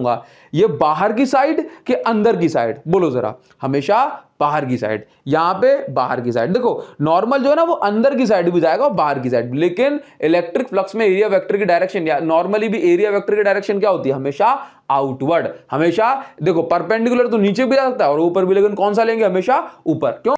होगा ये बाहर की साइड के अंदर की साइड बोलो जरा हमेशा बाहर की साइड यहां पे बाहर की साइड देखो नॉर्मल जो है ना वो अंदर की साइड भी जाएगा और बाहर की साइड लेकिन इलेक्ट्रिक फ्लक्स में एरिया वेक्टर की डायरेक्शन या नॉर्मली भी एरिया वेक्टर की डायरेक्शन क्या होती है हमेशा आउटवर्ड हमेशा देखो परपेंडिकुलर तो नीचे भी जा सकता है और ऊपर भी लेकिन कौन सा लेंगे हमेशा ऊपर क्यों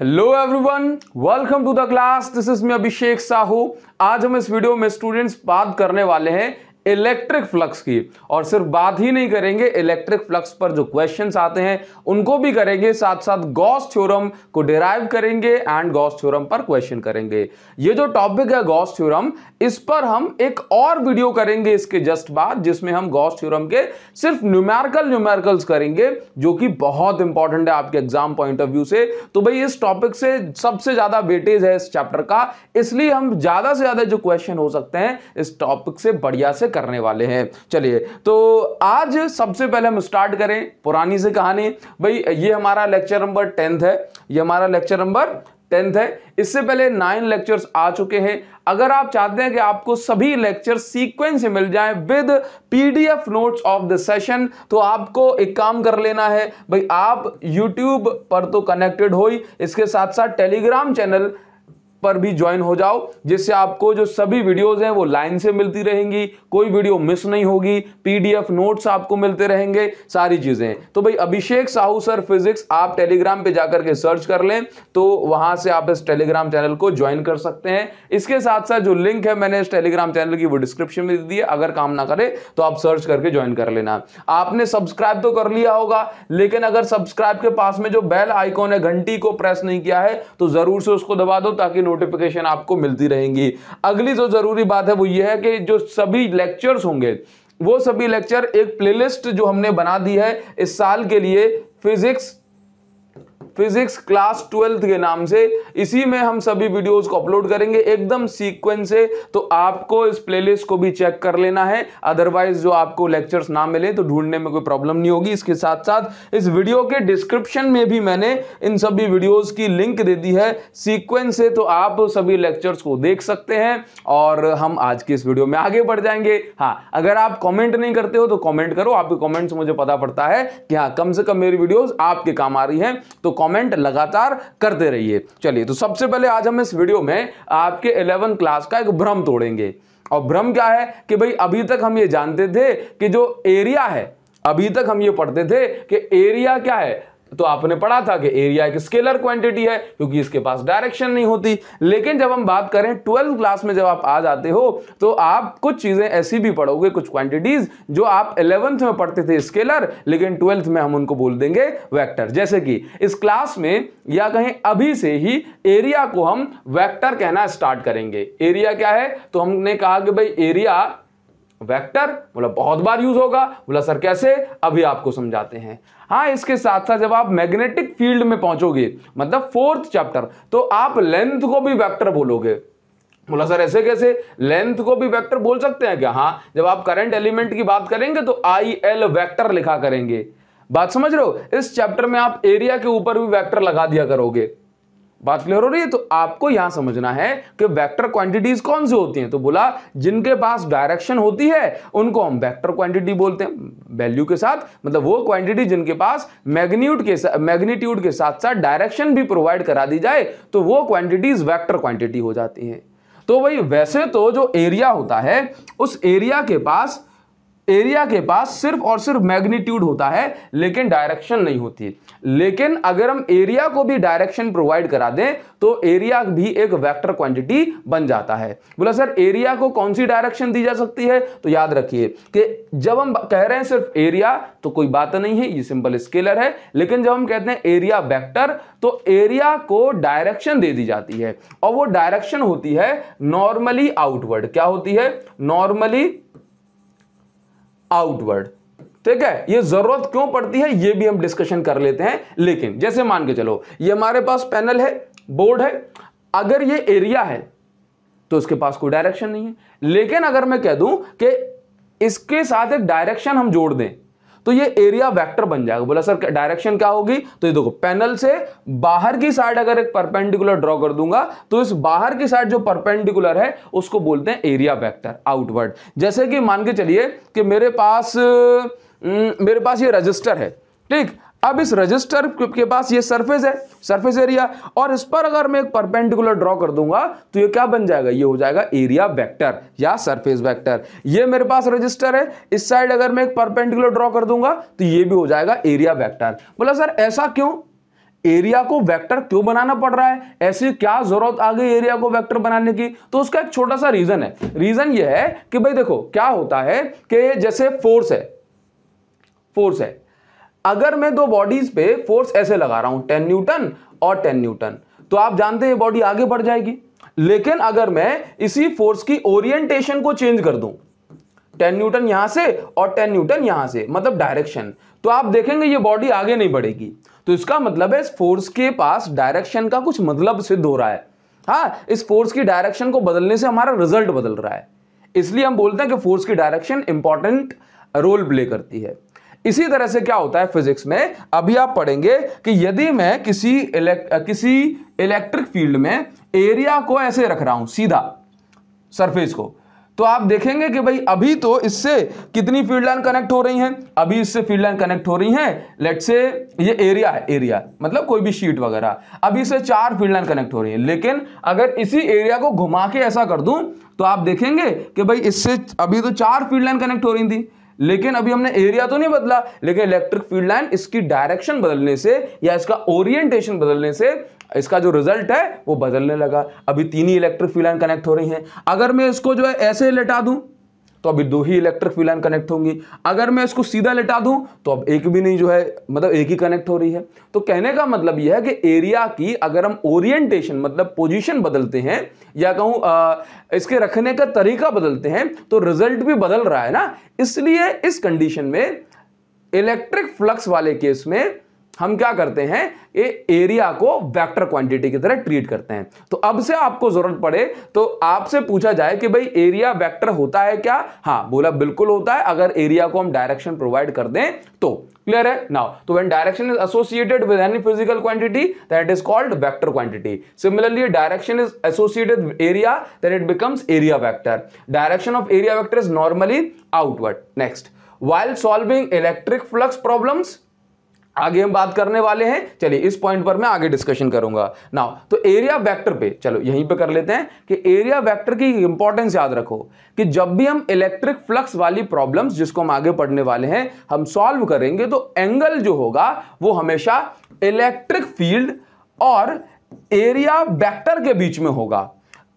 hello everyone welcome to the class this is me Abhishek Sahu आज हम इस वीडियो में स्टूडेंट्स बात करने वाले हैं इलेक्ट्रिक फ्लक्स की और सिर्फ बात ही नहीं करेंगे इलेक्ट्रिक फ्लक्स पर जो क्वेश्चंस आते हैं उनको भी करेंगे साथ साथ गॉस थ्योरम को डिराइव करेंगे एंड गॉस थ्योरम पर क्वेश्चन करेंगे ये जो टॉपिक है गॉस थ्योरम इस पर हम एक और वीडियो करेंगे इसके जस्ट बाद जिसमें हम गॉस थ्योरम के सिर्फ न्यूमेरिकल न्यूमेरिकल्स करेंगे जो कि बहुत इंपॉर्टेंट है आपके एग्जाम पॉइंट ऑफ व्यू से तो भाई इस टॉपिक से सबसे ज्यादा वेटेज है इस चैप्टर का इसलिए हम ज्यादा से ज्यादा जो क्वेश्चन हो सकते हैं इस टॉपिक से बढ़िया से करने वाले हैं चलिए तो आज सबसे पहले हम स्टार्ट करें पुरानी से कहानी भाई ये हमारा लेक्चर नंबर टेंथ है ये हमारा लेक्चर नंबर टेंथ है इससे पहले नाइन लेक्चर्स आ चुके हैं अगर आप चाहते हैं कि आपको सभी लेक्चर सीक्वेंस मिल जाए with PDF notes of the session तो आपको एक काम कर लेना है भाई आप यूट्यूब पर तो कनेक्टेड हो ही इसके साथ साथ टेलीग्राम चैनल पर भी ज्वाइन हो जाओ जिससे आपको जो सभी वीडियोस हैं वो लाइन से मिलती रहेंगी कोई वीडियो मिस नहीं होगी पीडीएफ नोट्स आपको मिलते रहेंगे सारी चीज़ें तो भाई अभिषेक साहू सर फिजिक्स आप टेलीग्राम पे जाकर के सर्च कर लें तो वहां से आप इस टेलीग्राम चैनल को ज्वाइन कर सकते हैं इसके साथ साथ जो लिंक है मैंने इस टेलीग्राम चैनल की वो डिस्क्रिप्शन में दी है अगर काम ना करे तो आप सर्च करके ज्वाइन कर लेना आपने सब्सक्राइब तो कर लिया होगा लेकिन अगर सब्सक्राइब के पास में जो बेल आइकॉन है घंटी को प्रेस नहीं किया है तो जरूर से उसको दबा दो ताकि नोटिफिकेशन आपको मिलती रहेंगी अगली जो ज़रूरी बात है वो ये है कि जो सभी लेक्चर्स होंगे वो सभी लेक्चर एक प्लेलिस्ट जो हमने बना दी है इस साल के लिए फिजिक्स फिजिक्स क्लास ट्वेल्थ के नाम से इसी में हम सभी वीडियोस को अपलोड करेंगे एकदम सीक्वेंस से तो आपको इस प्लेलिस्ट को भी चेक कर लेना है अदरवाइज जो आपको लेक्चर्स ना मिले तो ढूंढने में कोई प्रॉब्लम नहीं होगी इसके साथ साथ इस वीडियो के डिस्क्रिप्शन में भी मैंने इन सभी वीडियोस की लिंक दे दी है सीक्वेंस से तो आप सभी लेक्चर्स को देख सकते हैं और हम आज के इस वीडियो में आगे बढ़ जाएंगे हाँ अगर आप कॉमेंट नहीं करते हो तो कॉमेंट करो आपके कॉमेंट्स मुझे पता पड़ता है कि हाँ कम से कम मेरी वीडियोज आपके काम आ रही है तो कमेंट लगातार करते रहिए चलिए तो सबसे पहले आज हम इस वीडियो में आपके इलेवन क्लास का एक भ्रम तोड़ेंगे और भ्रम क्या है कि भाई अभी तक हम ये जानते थे कि जो एरिया है अभी तक हम ये पढ़ते थे कि एरिया क्या है तो आपने पढ़ा था कि एरिया एक स्केलर क्वांटिटी है क्योंकि इसके पास डायरेक्शन नहीं होती लेकिन जब हम बात करें ट्वेल्थ क्लास में जब आप आ जाते हो तो आप कुछ चीज़ें ऐसी भी पढ़ोगे कुछ क्वांटिटीज जो आप इलेवंथ में पढ़ते थे स्केलर लेकिन ट्वेल्थ में हम उनको बोल देंगे वैक्टर जैसे कि इस क्लास में या कहें अभी से ही एरिया को हम वैक्टर कहना स्टार्ट करेंगे एरिया क्या है तो हमने कहा कि भाई एरिया वेक्टर बोला बहुत बार यूज होगा बोला सर कैसे अभी आपको समझाते हैं हाँ इसके साथ साथ जब आप मैग्नेटिक फील्ड में पहुंचोगे मतलब फोर्थ चैप्टर तो आप लेंथ को भी वेक्टर बोलोगे बोला सर ऐसे कैसे लेंथ को भी वेक्टर बोल सकते हैं क्या हाँ जब आप करंट एलिमेंट की बात करेंगे तो आई एल वैक्टर लिखा करेंगे बात समझ रहे हो इस चैप्टर में आप एरिया के ऊपर भी वैक्टर लगा दिया करोगे बात क्लियर हो रही है तो आपको यहां समझना है कि वेक्टर क्वांटिटीज कौन सी होती हैं तो बोला जिनके पास डायरेक्शन होती है उनको हम वेक्टर क्वांटिटी बोलते हैं वैल्यू के साथ मतलब वो क्वांटिटी जिनके पास मैग्नीट्यूड के मैग्नीट्यूड के साथ साथ डायरेक्शन भी प्रोवाइड करा दी जाए तो वो क्वांटिटीज वैक्टर क्वांटिटी हो जाती है तो भाई वैसे तो जो एरिया होता है उस एरिया के पास एरिया के पास सिर्फ और सिर्फ मैग्नीट्यूड होता है लेकिन डायरेक्शन नहीं होती लेकिन अगर हम एरिया को भी डायरेक्शन प्रोवाइड करा दें तो एरिया भी एक वेक्टर क्वांटिटी बन जाता है बोला सर एरिया को कौन सी डायरेक्शन दी जा सकती है तो याद रखिए कि जब हम कह रहे हैं सिर्फ एरिया तो कोई बात नहीं है ये सिंपल स्केलर है लेकिन जब हम कहते हैं एरिया वेक्टर तो एरिया को डायरेक्शन दे दी जाती है और वो डायरेक्शन होती है नॉर्मली आउटवर्ड क्या होती है नॉर्मली आउटवर्ड ठीक है ये जरूरत क्यों पड़ती है ये भी हम डिस्कशन कर लेते हैं लेकिन जैसे मान के चलो ये हमारे पास पैनल है बोर्ड है अगर ये एरिया है तो इसके पास कोई डायरेक्शन नहीं है लेकिन अगर मैं कह दूं कि इसके साथ एक डायरेक्शन हम जोड़ दें तो ये एरिया वेक्टर बन जाएगा बोला सर डायरेक्शन क्या होगी तो ये देखो पैनल से बाहर की साइड अगर एक परपेंडिकुलर ड्रॉ कर दूंगा तो इस बाहर की साइड जो परपेंडिकुलर है उसको बोलते हैं एरिया वेक्टर आउटवर्ड जैसे कि मान के चलिए कि मेरे पास हम्म, मेरे पास ये रजिस्टर है ठीक अब इस रजिस्टर के पास ये सरफेस है सरफेस एरिया और इस पर अगर मैं एक परपेंडिकुलर ड्रॉ कर दूंगा तो ये क्या बन जाएगा ये हो जाएगा एरिया वेक्टर या सरफेस वेक्टर ये मेरे पास रजिस्टर है इस साइड अगर मैं एक परपेंडिकुलर ड्रॉ कर दूंगा तो ये भी हो जाएगा एरिया वेक्टर बोला सर ऐसा क्यों एरिया को वैक्टर क्यों बनाना पड़ रहा है ऐसी क्या जरूरत आ गई एरिया को वैक्टर बनाने की तो उसका एक छोटा सा रीजन है रीजन ये है कि भाई देखो क्या होता है कि जैसे फोर्स है फोर्स है अगर मैं दो बॉडीज पे फोर्स ऐसे लगा रहा हूं टेन न्यूटन और टेन न्यूटन तो आप जानते हैं बॉडी आगे बढ़ जाएगी लेकिन अगर मैं इसी फोर्स की ओरिएंटेशन को चेंज कर दूं टेन न्यूटन यहां से और टेन न्यूटन यहां से मतलब डायरेक्शन तो आप देखेंगे ये बॉडी आगे नहीं बढ़ेगी तो इसका मतलब है इस फोर्स के पास डायरेक्शन का कुछ मतलब सिद्ध हो रहा है हाँ इस फोर्स की डायरेक्शन को बदलने से हमारा रिजल्ट बदल रहा है इसलिए हम बोलते हैं कि फोर्स की डायरेक्शन इंपॉर्टेंट रोल प्ले करती है इसी तरह से क्या होता है फिजिक्स में अभी आप पढ़ेंगे कि यदि मैं किसी किसी इलेक्ट्रिक फील्ड में एरिया को ऐसे रख रहा हूं सीधा सरफेस को तो आप देखेंगे कि भाई अभी तो इससे कितनी फील्ड लाइन कनेक्ट हो रही हैं अभी इससे फील्ड लाइन कनेक्ट हो रही हैं लेट से ये एरिया है एरिया मतलब कोई भी शीट वगैरह अभी इससे चार फील्ड लाइन कनेक्ट हो रही है लेकिन अगर इसी एरिया को घुमा के ऐसा कर दूं तो आप देखेंगे कि भाई इससे अभी तो चार फील्ड लाइन कनेक्ट हो रही थी लेकिन अभी हमने एरिया तो नहीं बदला लेकिन इलेक्ट्रिक फील्ड लाइन इसकी डायरेक्शन बदलने से या इसका ओरिएंटेशन बदलने से इसका जो रिजल्ट है वो बदलने लगा अभी तीन ही इलेक्ट्रिक फील्ड लाइन कनेक्ट हो रही हैं अगर मैं इसको जो है ऐसे लटा दूं तो अभी दो ही इलेक्ट्रिक फ्यू लाइन कनेक्ट होंगी अगर मैं इसको सीधा लिटा दूं तो अब एक भी नहीं जो है मतलब एक ही कनेक्ट हो रही है तो कहने का मतलब यह है कि एरिया की अगर हम ओरिएंटेशन मतलब पोजीशन बदलते हैं या आ, इसके रखने का तरीका बदलते हैं तो रिजल्ट भी बदल रहा है ना इसलिए इस कंडीशन में इलेक्ट्रिक फ्लक्स वाले केस में हम क्या करते हैं ये एरिया को वेक्टर क्वांटिटी की तरह ट्रीट करते हैं तो अब से आपको जरूरत पड़े तो आपसे पूछा जाए कि भाई एरिया वेक्टर होता है क्या हाँ बोला बिल्कुल होता है अगर एरिया को हम डायरेक्शन प्रोवाइड कर दें तो क्लियर है नाउ तो when direction is associated with any physical quantity that is called vector quantity similarly direction is associated area that it becomes area vector direction of area vector is normally outward next while solving electric flux problems आगे हम बात करने वाले हैं चलिए इस point पर मैं आगे डिस्कशन करूंगा नाउ तो एरिया वेक्टर पे चलो यहीं पे कर लेते हैं कि एरिया वेक्टर की इंपॉर्टेंस याद रखो कि जब भी हम इलेक्ट्रिक फ्लक्स वाली प्रॉब्लम्स जिसको हम आगे पढ़ने वाले हैं हम सॉल्व करेंगे तो एंगल जो होगा वो हमेशा इलेक्ट्रिक फील्ड और एरिया वैक्टर के बीच में होगा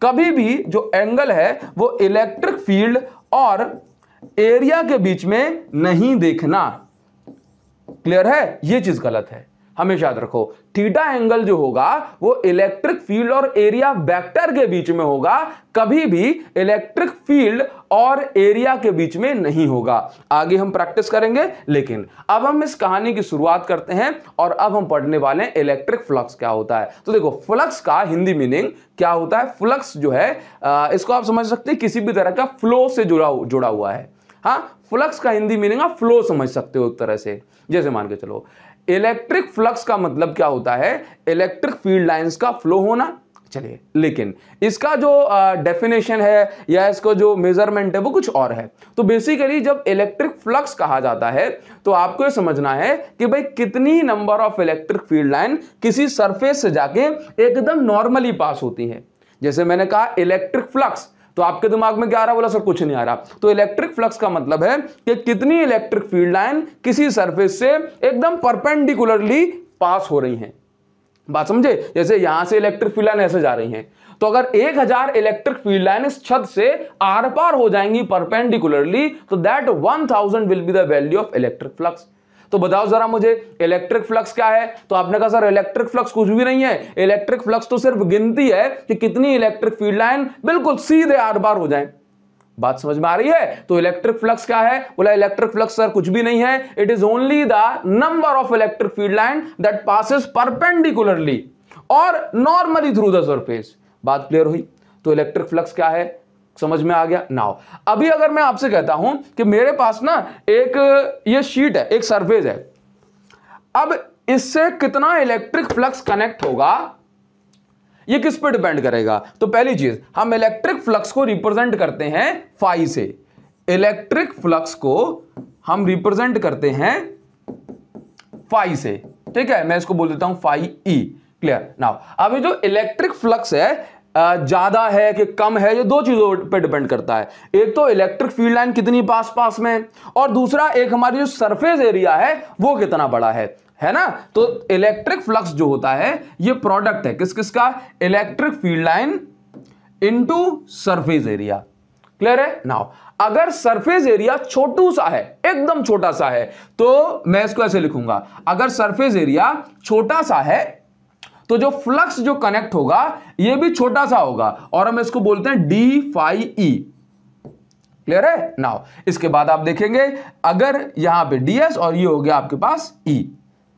कभी भी जो एंगल है वो इलेक्ट्रिक फील्ड और एरिया के बीच में नहीं देखना क्लियर है ये चीज गलत है हमेशा याद रखो थीटा एंगल जो होगा वो इलेक्ट्रिक फील्ड और एरिया वेक्टर के बीच में होगा कभी भी इलेक्ट्रिक फील्ड और एरिया के बीच में नहीं होगा आगे हम प्रैक्टिस करेंगे लेकिन अब हम इस कहानी की शुरुआत करते हैं और अब हम पढ़ने वाले हैं इलेक्ट्रिक फ्लक्स क्या होता है तो देखो फ्लक्स का हिंदी मीनिंग क्या होता है फ्लक्स जो है इसको आप समझ सकते हैं किसी भी तरह का फ्लो से जुड़ा जुड़ा हुआ है हाँ फ्लक्स का हिंदी मीनिंग आप फ्लो समझ सकते हो एक तरह से जैसे मान के चलो इलेक्ट्रिक फ्लक्स का मतलब क्या होता है इलेक्ट्रिक फील्ड लाइंस का फ्लो होना चलिए लेकिन इसका जो डेफिनेशन है या इसको जो मेजरमेंट है वो कुछ और है तो बेसिकली जब इलेक्ट्रिक फ्लक्स कहा जाता है तो आपको ये समझना है कि भाई कितनी number of electric field line किसी सरफेस से जाके एकदम नॉर्मली पास होती है जैसे मैंने कहा इलेक्ट्रिक फ्लक्स तो आपके दिमाग में क्या आ रहा बोला सर कुछ नहीं आ रहा तो इलेक्ट्रिक फ्लक्स का मतलब है कि कितनी इलेक्ट्रिक फील्ड लाइन किसी सरफेस से एकदम परपेंडिकुलरली पास हो रही हैं बात समझे जैसे यहां से इलेक्ट्रिक फील्ड लाइन ऐसे जा रही हैं तो अगर 1000 इलेक्ट्रिक फील्ड लाइन इस छत से आर पार हो जाएंगी परपेंडिकुलरली तो that 1000 will be the value of electric flux तो बताओ जरा मुझे इलेक्ट्रिक फ्लक्स क्या है तो आपने कहा सर इलेक्ट्रिक फ्लक्स कुछ भी नहीं है इलेक्ट्रिक फ्लक्स तो सिर्फ गिनती है कि कितनी इलेक्ट्रिक फील्ड लाइन बिल्कुल सीधे आर बार हो जाए बात समझ में आ रही है तो इलेक्ट्रिक फ्लक्स क्या है बोला इलेक्ट्रिक फ्लक्स सर कुछ भी नहीं है it is only the number of electric field line that passes perpendicularly और नॉर्मली थ्रू द सरफेस बात क्लियर हुई तो इलेक्ट्रिक फ्लक्स क्या है समझ में आ गया नाउ अभी अगर मैं आपसे कहता हूं कि मेरे पास ना एक ये शीट है एक सरफेस है अब इससे कितना इलेक्ट्रिक फ्लक्स कनेक्ट होगा ये किस पे डिपेंड करेगा तो पहली चीज हम इलेक्ट्रिक फ्लक्स को रिप्रेजेंट करते हैं फाई से इलेक्ट्रिक फ्लक्स को हम रिप्रेजेंट करते हैं फाई से ठीक है मैं इसको बोल देता हूं फाई ई क्लियर नाउ अभी जो इलेक्ट्रिक फ्लक्स है ज़्यादा है कि कम है ये दो चीज़ों पे डिपेंड करता है एक तो इलेक्ट्रिक फील्ड लाइन कितनी पास पास में और दूसरा एक हमारी जो सरफेस एरिया है वो कितना बड़ा है है ना तो इलेक्ट्रिक फ्लक्स जो होता है ये प्रोडक्ट है किस किस का electric field line into surface area clear है नाउ अगर सरफेस एरिया छोटू सा है एकदम छोटा सा है तो मैं इसको ऐसे लिखूंगा अगर सरफेस एरिया छोटा सा है तो जो फ्लक्स जो कनेक्ट होगा ये भी छोटा सा होगा और हम इसको बोलते हैं डी फाई ई क्लियर है नाउ इसके बाद आप देखेंगे अगर यहां पे डीएस और ये हो गया आपके पास ई e।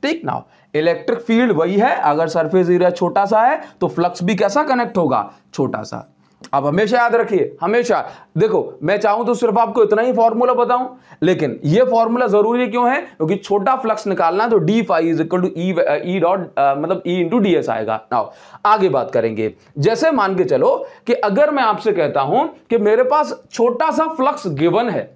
ठीक नाउ इलेक्ट्रिक फील्ड वही है अगर सरफेस एरिया छोटा सा है तो फ्लक्स भी कैसा कनेक्ट होगा छोटा सा आप हमेशा याद रखिए हमेशा देखो मैं चाहूं तो सिर्फ आपको इतना ही फॉर्मूला बताऊं लेकिन ये फॉर्मूला जरूरी क्यों है क्योंकि छोटा फ्लक्स निकालना है तो D phi is equal to E dot मतलब ई इंटू डी एस आएगा नाउ आगे बात करेंगे जैसे मान के चलो कि अगर मैं आपसे कहता हूं कि मेरे पास छोटा सा फ्लक्स गिवन है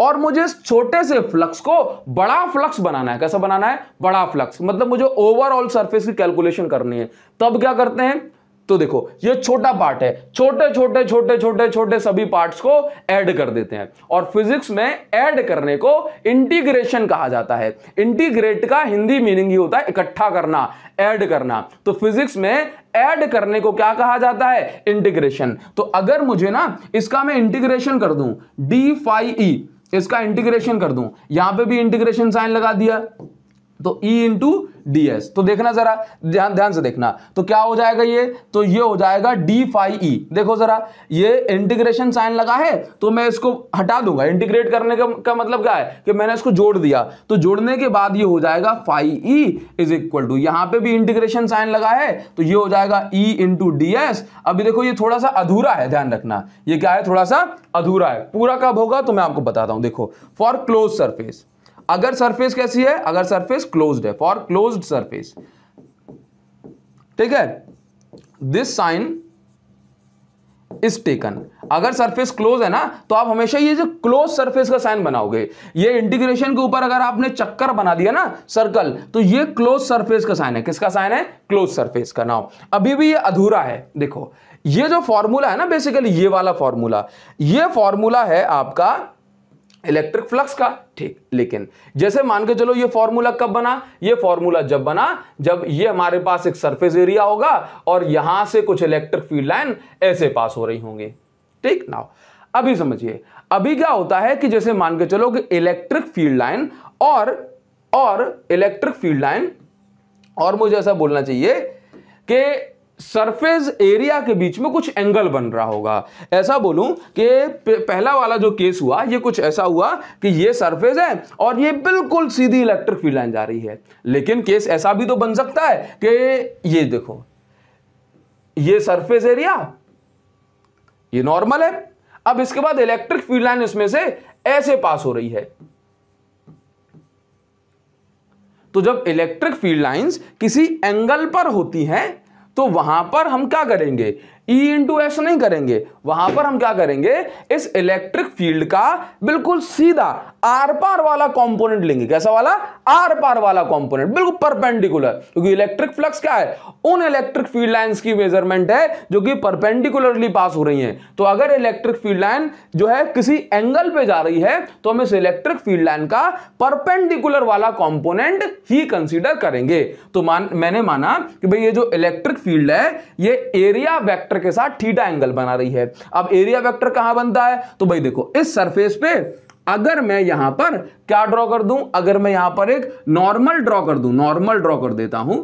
और मुझे इस छोटे से फ्लक्स को बड़ा फ्लक्स बनाना है कैसा बनाना है बड़ा फ्लक्स मतलब मुझे ओवरऑल सरफेस की कैलकुलेशन करनी है तब क्या करते हैं तो देखो ये छोटा पार्ट है छोटे छोटे छोटे छोटे छोटे सभी पार्ट्स को ऐड कर देते हैं और फिजिक्स में ऐड करने को इंटीग्रेशन कहा जाता है इंटीग्रेट का हिंदी मीनिंग ही होता है इकट्ठा करना ऐड करना तो फिजिक्स में ऐड करने को क्या कहा जाता है इंटीग्रेशन तो अगर मुझे ना इसका मैं इंटीग्रेशन कर दूं डी फाइव ई इसका इंटीग्रेशन कर दू यहां पर भी इंटीग्रेशन साइन लगा दिया तो E इंटू डी एस तो देखना जरा ध्यान ध्यान से देखना तो क्या हो जाएगा ये तो ये हो जाएगा डी फाइव ई देखो जरा ये इंटीग्रेशन साइन लगा है तो मैं इसको हटा दूंगा इंटीग्रेट करने का, का मतलब क्या है कि मैंने इसको जोड़ दिया तो जोड़ने के बाद ये हो जाएगा phi E is equal to यहां पे भी इंटीग्रेशन साइन लगा है तो ये हो जाएगा ई इंटू डी एस अभी देखो ये थोड़ा सा अधूरा है ध्यान रखना यह क्या है थोड़ा सा अधूरा है पूरा कब होगा तो मैं आपको बताता हूं देखो फॉर क्लोज सरफेस अगर सरफेस कैसी है अगर सरफेस क्लोज्ड है फॉर क्लोज्ड सरफेस ठीक है दिस साइन इज टेकन अगर सरफेस क्लोज है ना तो आप हमेशा ये जो क्लोज सरफेस का साइन बनाओगे ये इंटीग्रेशन के ऊपर अगर आपने चक्कर बना दिया ना सर्कल तो ये क्लोज सरफेस का साइन है किसका साइन है क्लोज सरफेस का नाउ अभी भी ये अधूरा है देखो ये जो फॉर्मूला है ना बेसिकली ये वाला फॉर्मूला ये फॉर्मूला है आपका इलेक्ट्रिक फ्लक्स का ठीक लेकिन जैसे मान के चलो ये फॉर्मूला कब बना ये फॉर्मूला जब बना जब ये हमारे पास एक सरफेस एरिया होगा और यहां से कुछ इलेक्ट्रिक फील्ड लाइन ऐसे पास हो रही होंगी ठीक ना अभी समझिए अभी क्या होता है कि जैसे मान के चलो कि इलेक्ट्रिक फील्ड लाइन और और इलेक्ट्रिक फील्ड लाइन और मुझे ऐसा बोलना चाहिए कि सरफेस एरिया के बीच में कुछ एंगल बन रहा होगा ऐसा बोलूं कि पहला वाला जो केस हुआ ये कुछ ऐसा हुआ कि ये सरफेस है और ये बिल्कुल सीधी इलेक्ट्रिक फील्ड लाइन जा रही है लेकिन केस ऐसा भी तो बन सकता है कि ये देखो ये सरफेस एरिया ये नॉर्मल है अब इसके बाद इलेक्ट्रिक फील्ड लाइन इसमें से ऐसे पास हो रही है तो जब इलेक्ट्रिक फील्ड लाइंस किसी एंगल पर होती हैं तो वहाँ पर हम क्या करेंगे ई इंटू एस नहीं करेंगे वहां पर हम क्या करेंगे इस इलेक्ट्रिक फील्ड का बिल्कुल सीधा आर पार वाला कंपोनेंट लेंगे कैसा वाला आर पार वाला कंपोनेंट बिल्कुल परपेंडिकुलर क्योंकि इलेक्ट्रिक फ्लक्स क्या है उन इलेक्ट्रिक फील्ड लाइंस की मेजरमेंट है जो कि परपेंडिकुलरली पास हो रही है तो अगर इलेक्ट्रिक फील्ड लाइन जो है किसी एंगल पे जा रही है तो हम इस इलेक्ट्रिक फील्ड लाइन का परपेंडिकुलर वाला कॉम्पोनेंट ही कंसिडर करेंगे तो मान मैंने माना कि भाई ये जो इलेक्ट्रिक फील्ड है ये एरिया वैक्टर वेक्टर के साथ थीटा एंगल बना रही है अब एरिया वेक्टर कहां बनता है तो भाई देखो इस सरफेस पे अगर मैं यहां पर क्या ड्रॉ कर दूं अगर मैं यहां पर एक नॉर्मल ड्रॉ कर दूं नॉर्मल ड्रॉ कर देता हूं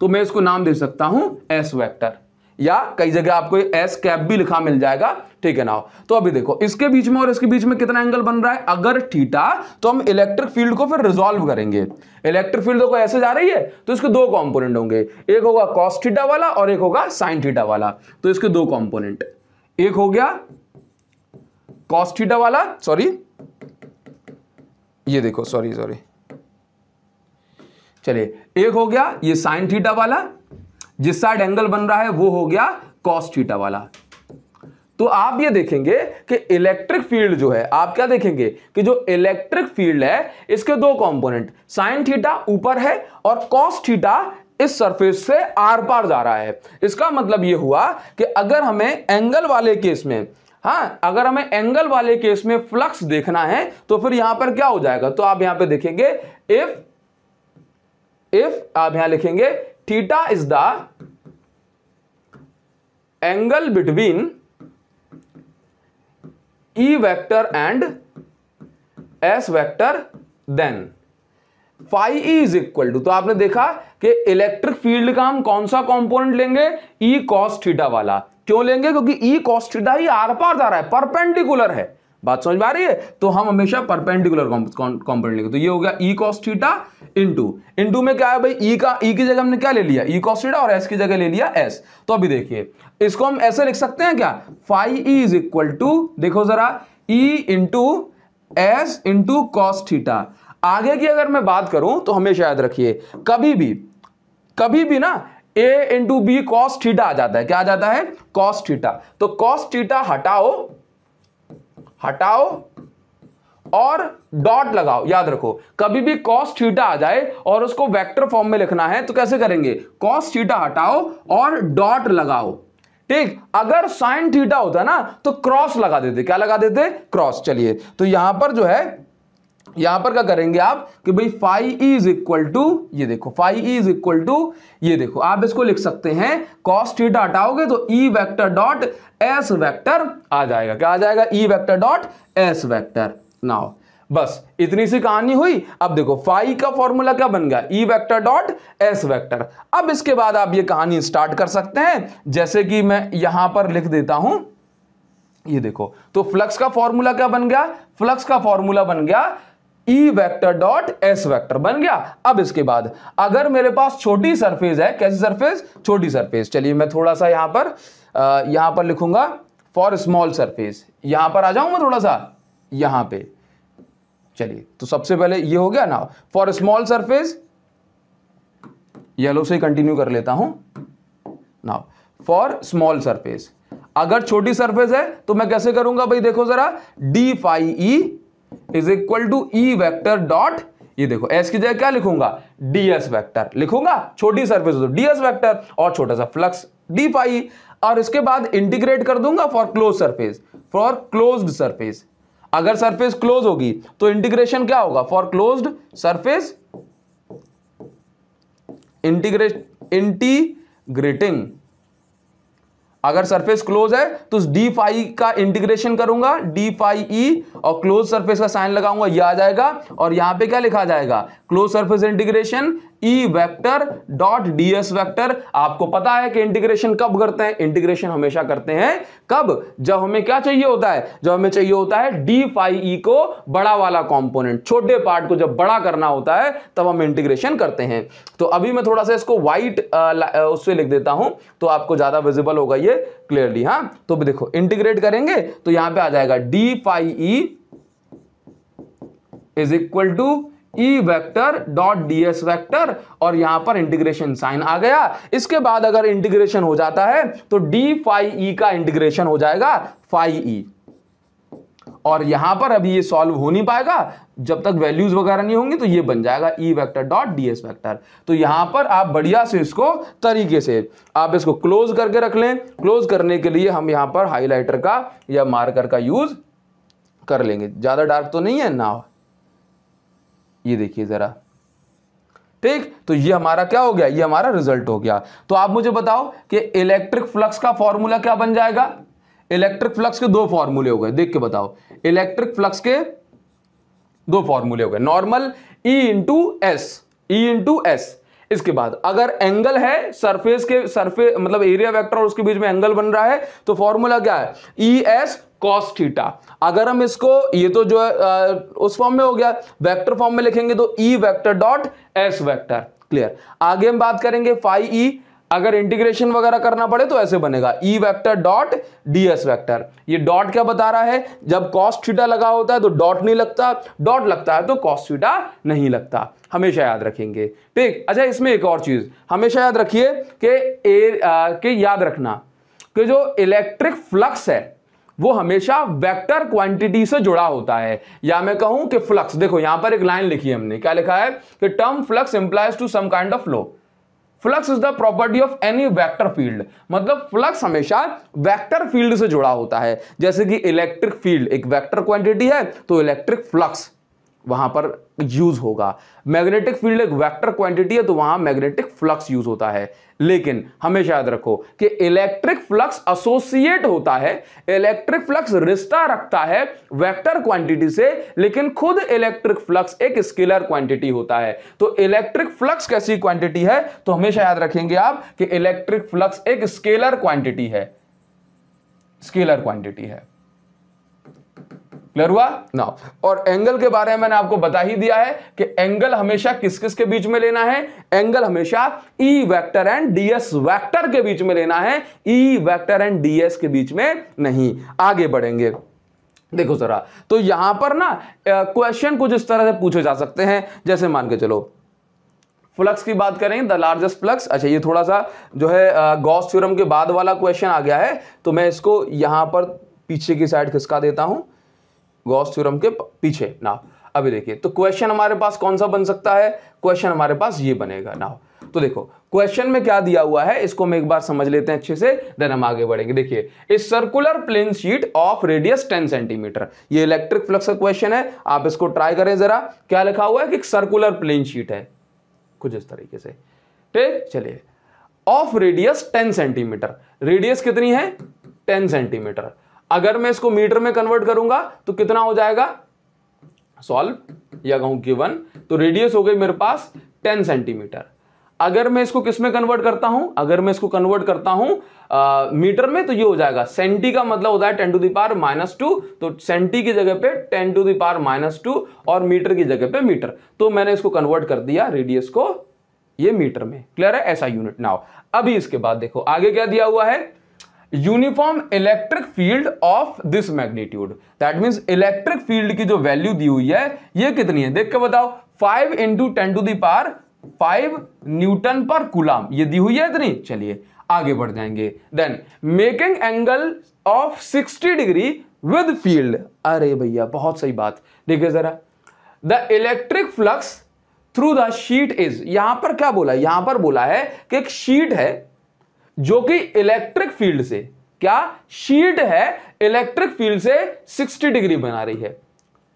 तो मैं इसको नाम दे सकता हूं एस वेक्टर या कई जगह आपको एस कैप भी लिखा मिल जाएगा ठीक है ना तो अभी देखो इसके बीच में और इसके बीच में कितना एंगल बन रहा है अगर थीटा तो हम इलेक्ट्रिक फील्ड को फिर रिजोल्व करेंगे इलेक्ट्रिक फील्ड देखो ऐसे जा रही है तो इसके दो कॉम्पोनेंट होंगे एक होगा कॉस थीटा वाला और एक होगा साइन थीटा वाला तो इसके दो कॉम्पोनेंट एक हो गया कॉस थीटा वाला सॉरी ये देखो सॉरी सॉरी चलिए एक हो गया ये साइन थीटा वाला जिस साइड एंगल बन रहा है वो हो गया कॉस थीटा वाला तो आप ये देखेंगे कि इलेक्ट्रिक फील्ड जो है आप क्या देखेंगे कि जो इलेक्ट्रिक फील्ड है इसके दो कंपोनेंट साइन थीटा ऊपर है और कॉस थीटा इस सरफेस से आर पार जा रहा है इसका मतलब ये हुआ कि अगर हमें एंगल वाले केस में हाँ अगर हमें एंगल वाले केस में फ्लक्स देखना है तो फिर यहां पर क्या हो जाएगा तो आप यहां पे देखेंगे इफ इफ आप यहां लिखेंगे theta is the angle between E vector and S vector then phi E is equal to तो आपने देखा कि इलेक्ट्रिक फील्ड का हम कौन सा कंपोनेंट लेंगे ई e कॉस वाला क्यों लेंगे क्योंकि ई e कॉस ही आर पार जा रहा है परपेंडिकुलर है बात समझ में आ रही है तो हम हमेशा परपेंडिकुलर कॉम्पोनेंट लेंगे तो ये हो गया E cos theta into into में क्या है भाई ई e का ई e की जगह हमने क्या ले लिया ई कॉस थीटा और एस की जगह ले लिया एस तो अभी देखिए इसको हम ऐसे लिख सकते हैं क्या phi E is equal to देखो जरा E into S into cos theta आगे की अगर मैं बात करूं तो हमेशा याद रखिए कभी भी कभी भी ना A into B cos theta आ जाता है क्या आ जाता है कॉस थीटा तो कॉस थीटा हटाओ हटाओ और डॉट लगाओ याद रखो कभी भी कॉस थीटा आ जाए और उसको वेक्टर फॉर्म में लिखना है तो कैसे करेंगे कॉस थीटा हटाओ और डॉट लगाओ ठीक अगर साइन थीटा होता ना तो क्रॉस लगा देते क्या लगा देते क्रॉस चलिए तो यहां पर जो है यहां पर क्या करेंगे आप कि भाई फाइव इज इक्वल टू ये देखो फाइव इज इक्वल टू ये देखो आप इसको लिख सकते हैं कॉस थीटा हटाओगे तो E vector dot S vector आ जाएगा क्या आ जाएगा E vector dot S vector now बस इतनी सी कहानी हुई अब देखो फाइव का फॉर्मूला क्या बन गया E vector dot S vector अब इसके बाद आप ये कहानी स्टार्ट कर सकते हैं जैसे कि मैं यहां पर लिख देता हूं ये देखो तो फ्लक्स का फॉर्मूला क्या बन गया फ्लक्स का फॉर्मूला बन गया E vector dot S vector बन गया अब इसके बाद अगर मेरे पास छोटी सरफेस है कैसी सरफेस छोटी सरफेस चलिए मैं थोड़ा सा यहां पर आ, यहां पर लिखूंगा फॉर स्मॉल सरफेस यहां पर आ जाऊं मैं थोड़ा सा यहां पे चलिए तो सबसे पहले ये हो गया ना फॉर स्मॉल सरफेस येलो से कंटिन्यू कर लेता हूं नाउ फॉर स्मॉल सरफेस अगर छोटी सरफेस है तो मैं कैसे करूंगा भाई देखो जरा D phi E is equal to E vector dot ये देखो एस की जगह क्या लिखूंगा डीएस वैक्टर लिखूंगा छोटी सर्फेस हो तो डीएस वैक्टर और छोटा सा फ्लक्स डी पाई और इसके बाद इंटीग्रेट कर दूंगा for close surface for closed surface अगर सरफेस क्लोज होगी तो इंटीग्रेशन क्या होगा for closed surface integrate integrating अगर सरफेस क्लोज है तो डी फाई का इंटीग्रेशन करूंगा डी फाई ई और क्लोज सरफेस का साइन लगाऊंगा ये आ जाएगा और यहां पे क्या लिखा जाएगा close surface integration E vector dot D S vector आपको पता है कि इंटीग्रेशन कब करते हैं इंटीग्रेशन हमेशा करते हैं कब जब हमें क्या चाहिए होता है जब हमें चाहिए होता है डी फाइव ई को बड़ा वाला कॉम्पोनेंट छोटे पार्ट को जब बड़ा करना होता है तब हम इंटीग्रेशन करते हैं तो अभी मैं थोड़ा सा इसको व्हाइट उससे लिख देता हूं तो आपको ज्यादा विजिबल होगा ये क्लियरली हाँ तो देखो इंटीग्रेट करेंगे तो यहां पे आ जाएगा D phi E is equal to E vector dot D S vector और यहां पर इंटीग्रेशन साइन आ गया इसके बाद अगर इंटीग्रेशन हो जाता है तो डी फाइव ई का इंटीग्रेशन हो जाएगा फाइव ई e। और यहां पर अभी ये सॉल्व हो नहीं पाएगा जब तक वैल्यूज वगैरह नहीं होंगी तो ये बन जाएगा E vector dot D S vector तो यहां पर आप बढ़िया से इसको तरीके से आप इसको क्लोज करके रख लें क्लोज करने के लिए हम यहां पर हाईलाइटर का या मार्कर का यूज कर लेंगे ज्यादा डार्क तो नहीं है ना ये देखिए ज़रा ठीक तो ये हमारा क्या हो गया ये हमारा रिजल्ट हो गया तो आप मुझे बताओ कि इलेक्ट्रिक फ्लक्स का फॉर्मूला क्या बन जाएगा इलेक्ट्रिक फ्लक्स के दो फॉर्मूले हो गए देख के बताओ इलेक्ट्रिक फ्लक्स के दो फॉर्मूले हो गए normal E into S E into S इसके बाद अगर एंगल है सरफेस के सरफेस मतलब एरिया वेक्टर और उसके बीच में एंगल बन रहा है तो फॉर्मूला क्या है E e S cos theta अगर हम इसको ये तो जो है उस फॉर्म में हो गया वेक्टर फॉर्म में लिखेंगे तो E vector dot S vector clear आगे हम बात करेंगे फाइव ई e। अगर इंटीग्रेशन वगैरह करना पड़े तो ऐसे बनेगा E vector dot D S vector ये डॉट क्या बता रहा है जब कॉस थीटा लगा होता है तो डॉट नहीं लगता डॉट लगता है तो कॉस थीटा नहीं लगता हमेशा याद रखेंगे ठीक अच्छा इसमें एक और चीज़ हमेशा याद रखिए कि ए के याद रखना कि जो इलेक्ट्रिक फ्लक्स है वो हमेशा वेक्टर क्वांटिटी से जुड़ा होता है या मैं कहूं कि फ्लक्स देखो यहां पर एक लाइन लिखी है हमने क्या लिखा है कि term flux implies to some kind of flow flux is the property of any vector field मतलब फ्लक्स हमेशा वेक्टर फील्ड से जुड़ा होता है जैसे कि इलेक्ट्रिक फील्ड एक वेक्टर क्वांटिटी है तो इलेक्ट्रिक फ्लक्स वहां पर यूज़ होगा मैग्नेटिक फील्ड एक वेक्टर क्वांटिटी है तो वहां मैग्नेटिक फ्लक्स यूज़ होता है लेकिन हमेशा याद रखो कि इलेक्ट्रिक फ्लक्स एसोसिएट होता है इलेक्ट्रिक फ्लक्स रिश्ता रखता है वेक्टर क्वांटिटी से लेकिन खुद इलेक्ट्रिक फ्लक्स एक स्केलर क्वांटिटी होता है तो इलेक्ट्रिक फ्लक्स कैसी क्वांटिटी है तो हमेशा याद रखेंगे आप कि इलेक्ट्रिक फ्लक्स एक स्केलर क्वांटिटी है स्केलर क्वांटिटी है क्लियर हुआ ना और एंगल के बारे में मैंने आपको बता ही दिया है कि एंगल हमेशा किस किस के बीच में लेना है एंगल हमेशा E vector and DS vector के बीच में लेना है ई वेक्टर एंड डीएस के बीच में नहीं आगे बढ़ेंगे देखो जरा तो यहां पर ना क्वेश्चन कुछ इस तरह से पूछे जा सकते हैं जैसे मान के चलो फ्लक्स की बात करें द लार्जेस्ट फ्लक्स अच्छा ये थोड़ा सा जो है गॉस थ्योरम के बाद वाला क्वेश्चन आ गया है तो मैं इसको यहां पर पीछे की साइड खिसका देता हूं गॉस थ्योरम के पीछे ना अभी देखिए तो क्वेश्चन हमारे पास कौन सा बन सकता है क्वेश्चन हमारे पास ये बनेगा ना तो देखो क्वेश्चन में क्या दिया हुआ है इसको हम एक बार समझ लेते हैं अच्छे से देन हम आगे बढ़ेंगे देखिए इस circular plane sheet of radius 10 centimetre ये इलेक्ट्रिक फ्लक्स का क्वेश्चन है आप इसको ट्राई करें जरा क्या लिखा हुआ है कि सर्कुलर प्लेन शीट है कुछ इस तरीके से ठीक चलिए of radius ten centimetre radius कितनी है टेन सेंटीमीटर अगर मैं इसको मीटर में कन्वर्ट करूंगा तो कितना हो जाएगा सॉल्व या कहूं गिवन तो रेडियस हो गई मेरे पास टेन सेंटीमीटर अगर मैं इसको किस में कन्वर्ट करता हूं अगर मैं इसको कन्वर्ट करता हूं मीटर में तो ये हो जाएगा सेंटी का मतलब होता है ten to the power minus two तो सेंटी की जगह पे ten to the power minus two और मीटर की जगह पे मीटर तो मैंने इसको कन्वर्ट कर दिया रेडियस को ये मीटर में क्लियर है ऐसा यूनिट नाउ अभी इसके बाद देखो आगे क्या दिया हुआ है uniform electric field of this magnitude that means electric field की जो वैल्यू दी हुई है ये कितनी है देख के बताओ five into ten to the power five newton per coulomb ये दी हुई है इतनी चलिए आगे बढ़ जाएंगे then making angle of 60 degree with field अरे भैया बहुत सही बात देखिए जरा the electric flux through the sheet is यहां पर क्या बोला यहां पर बोला है कि एक शीट है जो कि इलेक्ट्रिक फील्ड से क्या शीट है इलेक्ट्रिक फील्ड से 60 डिग्री बना रही है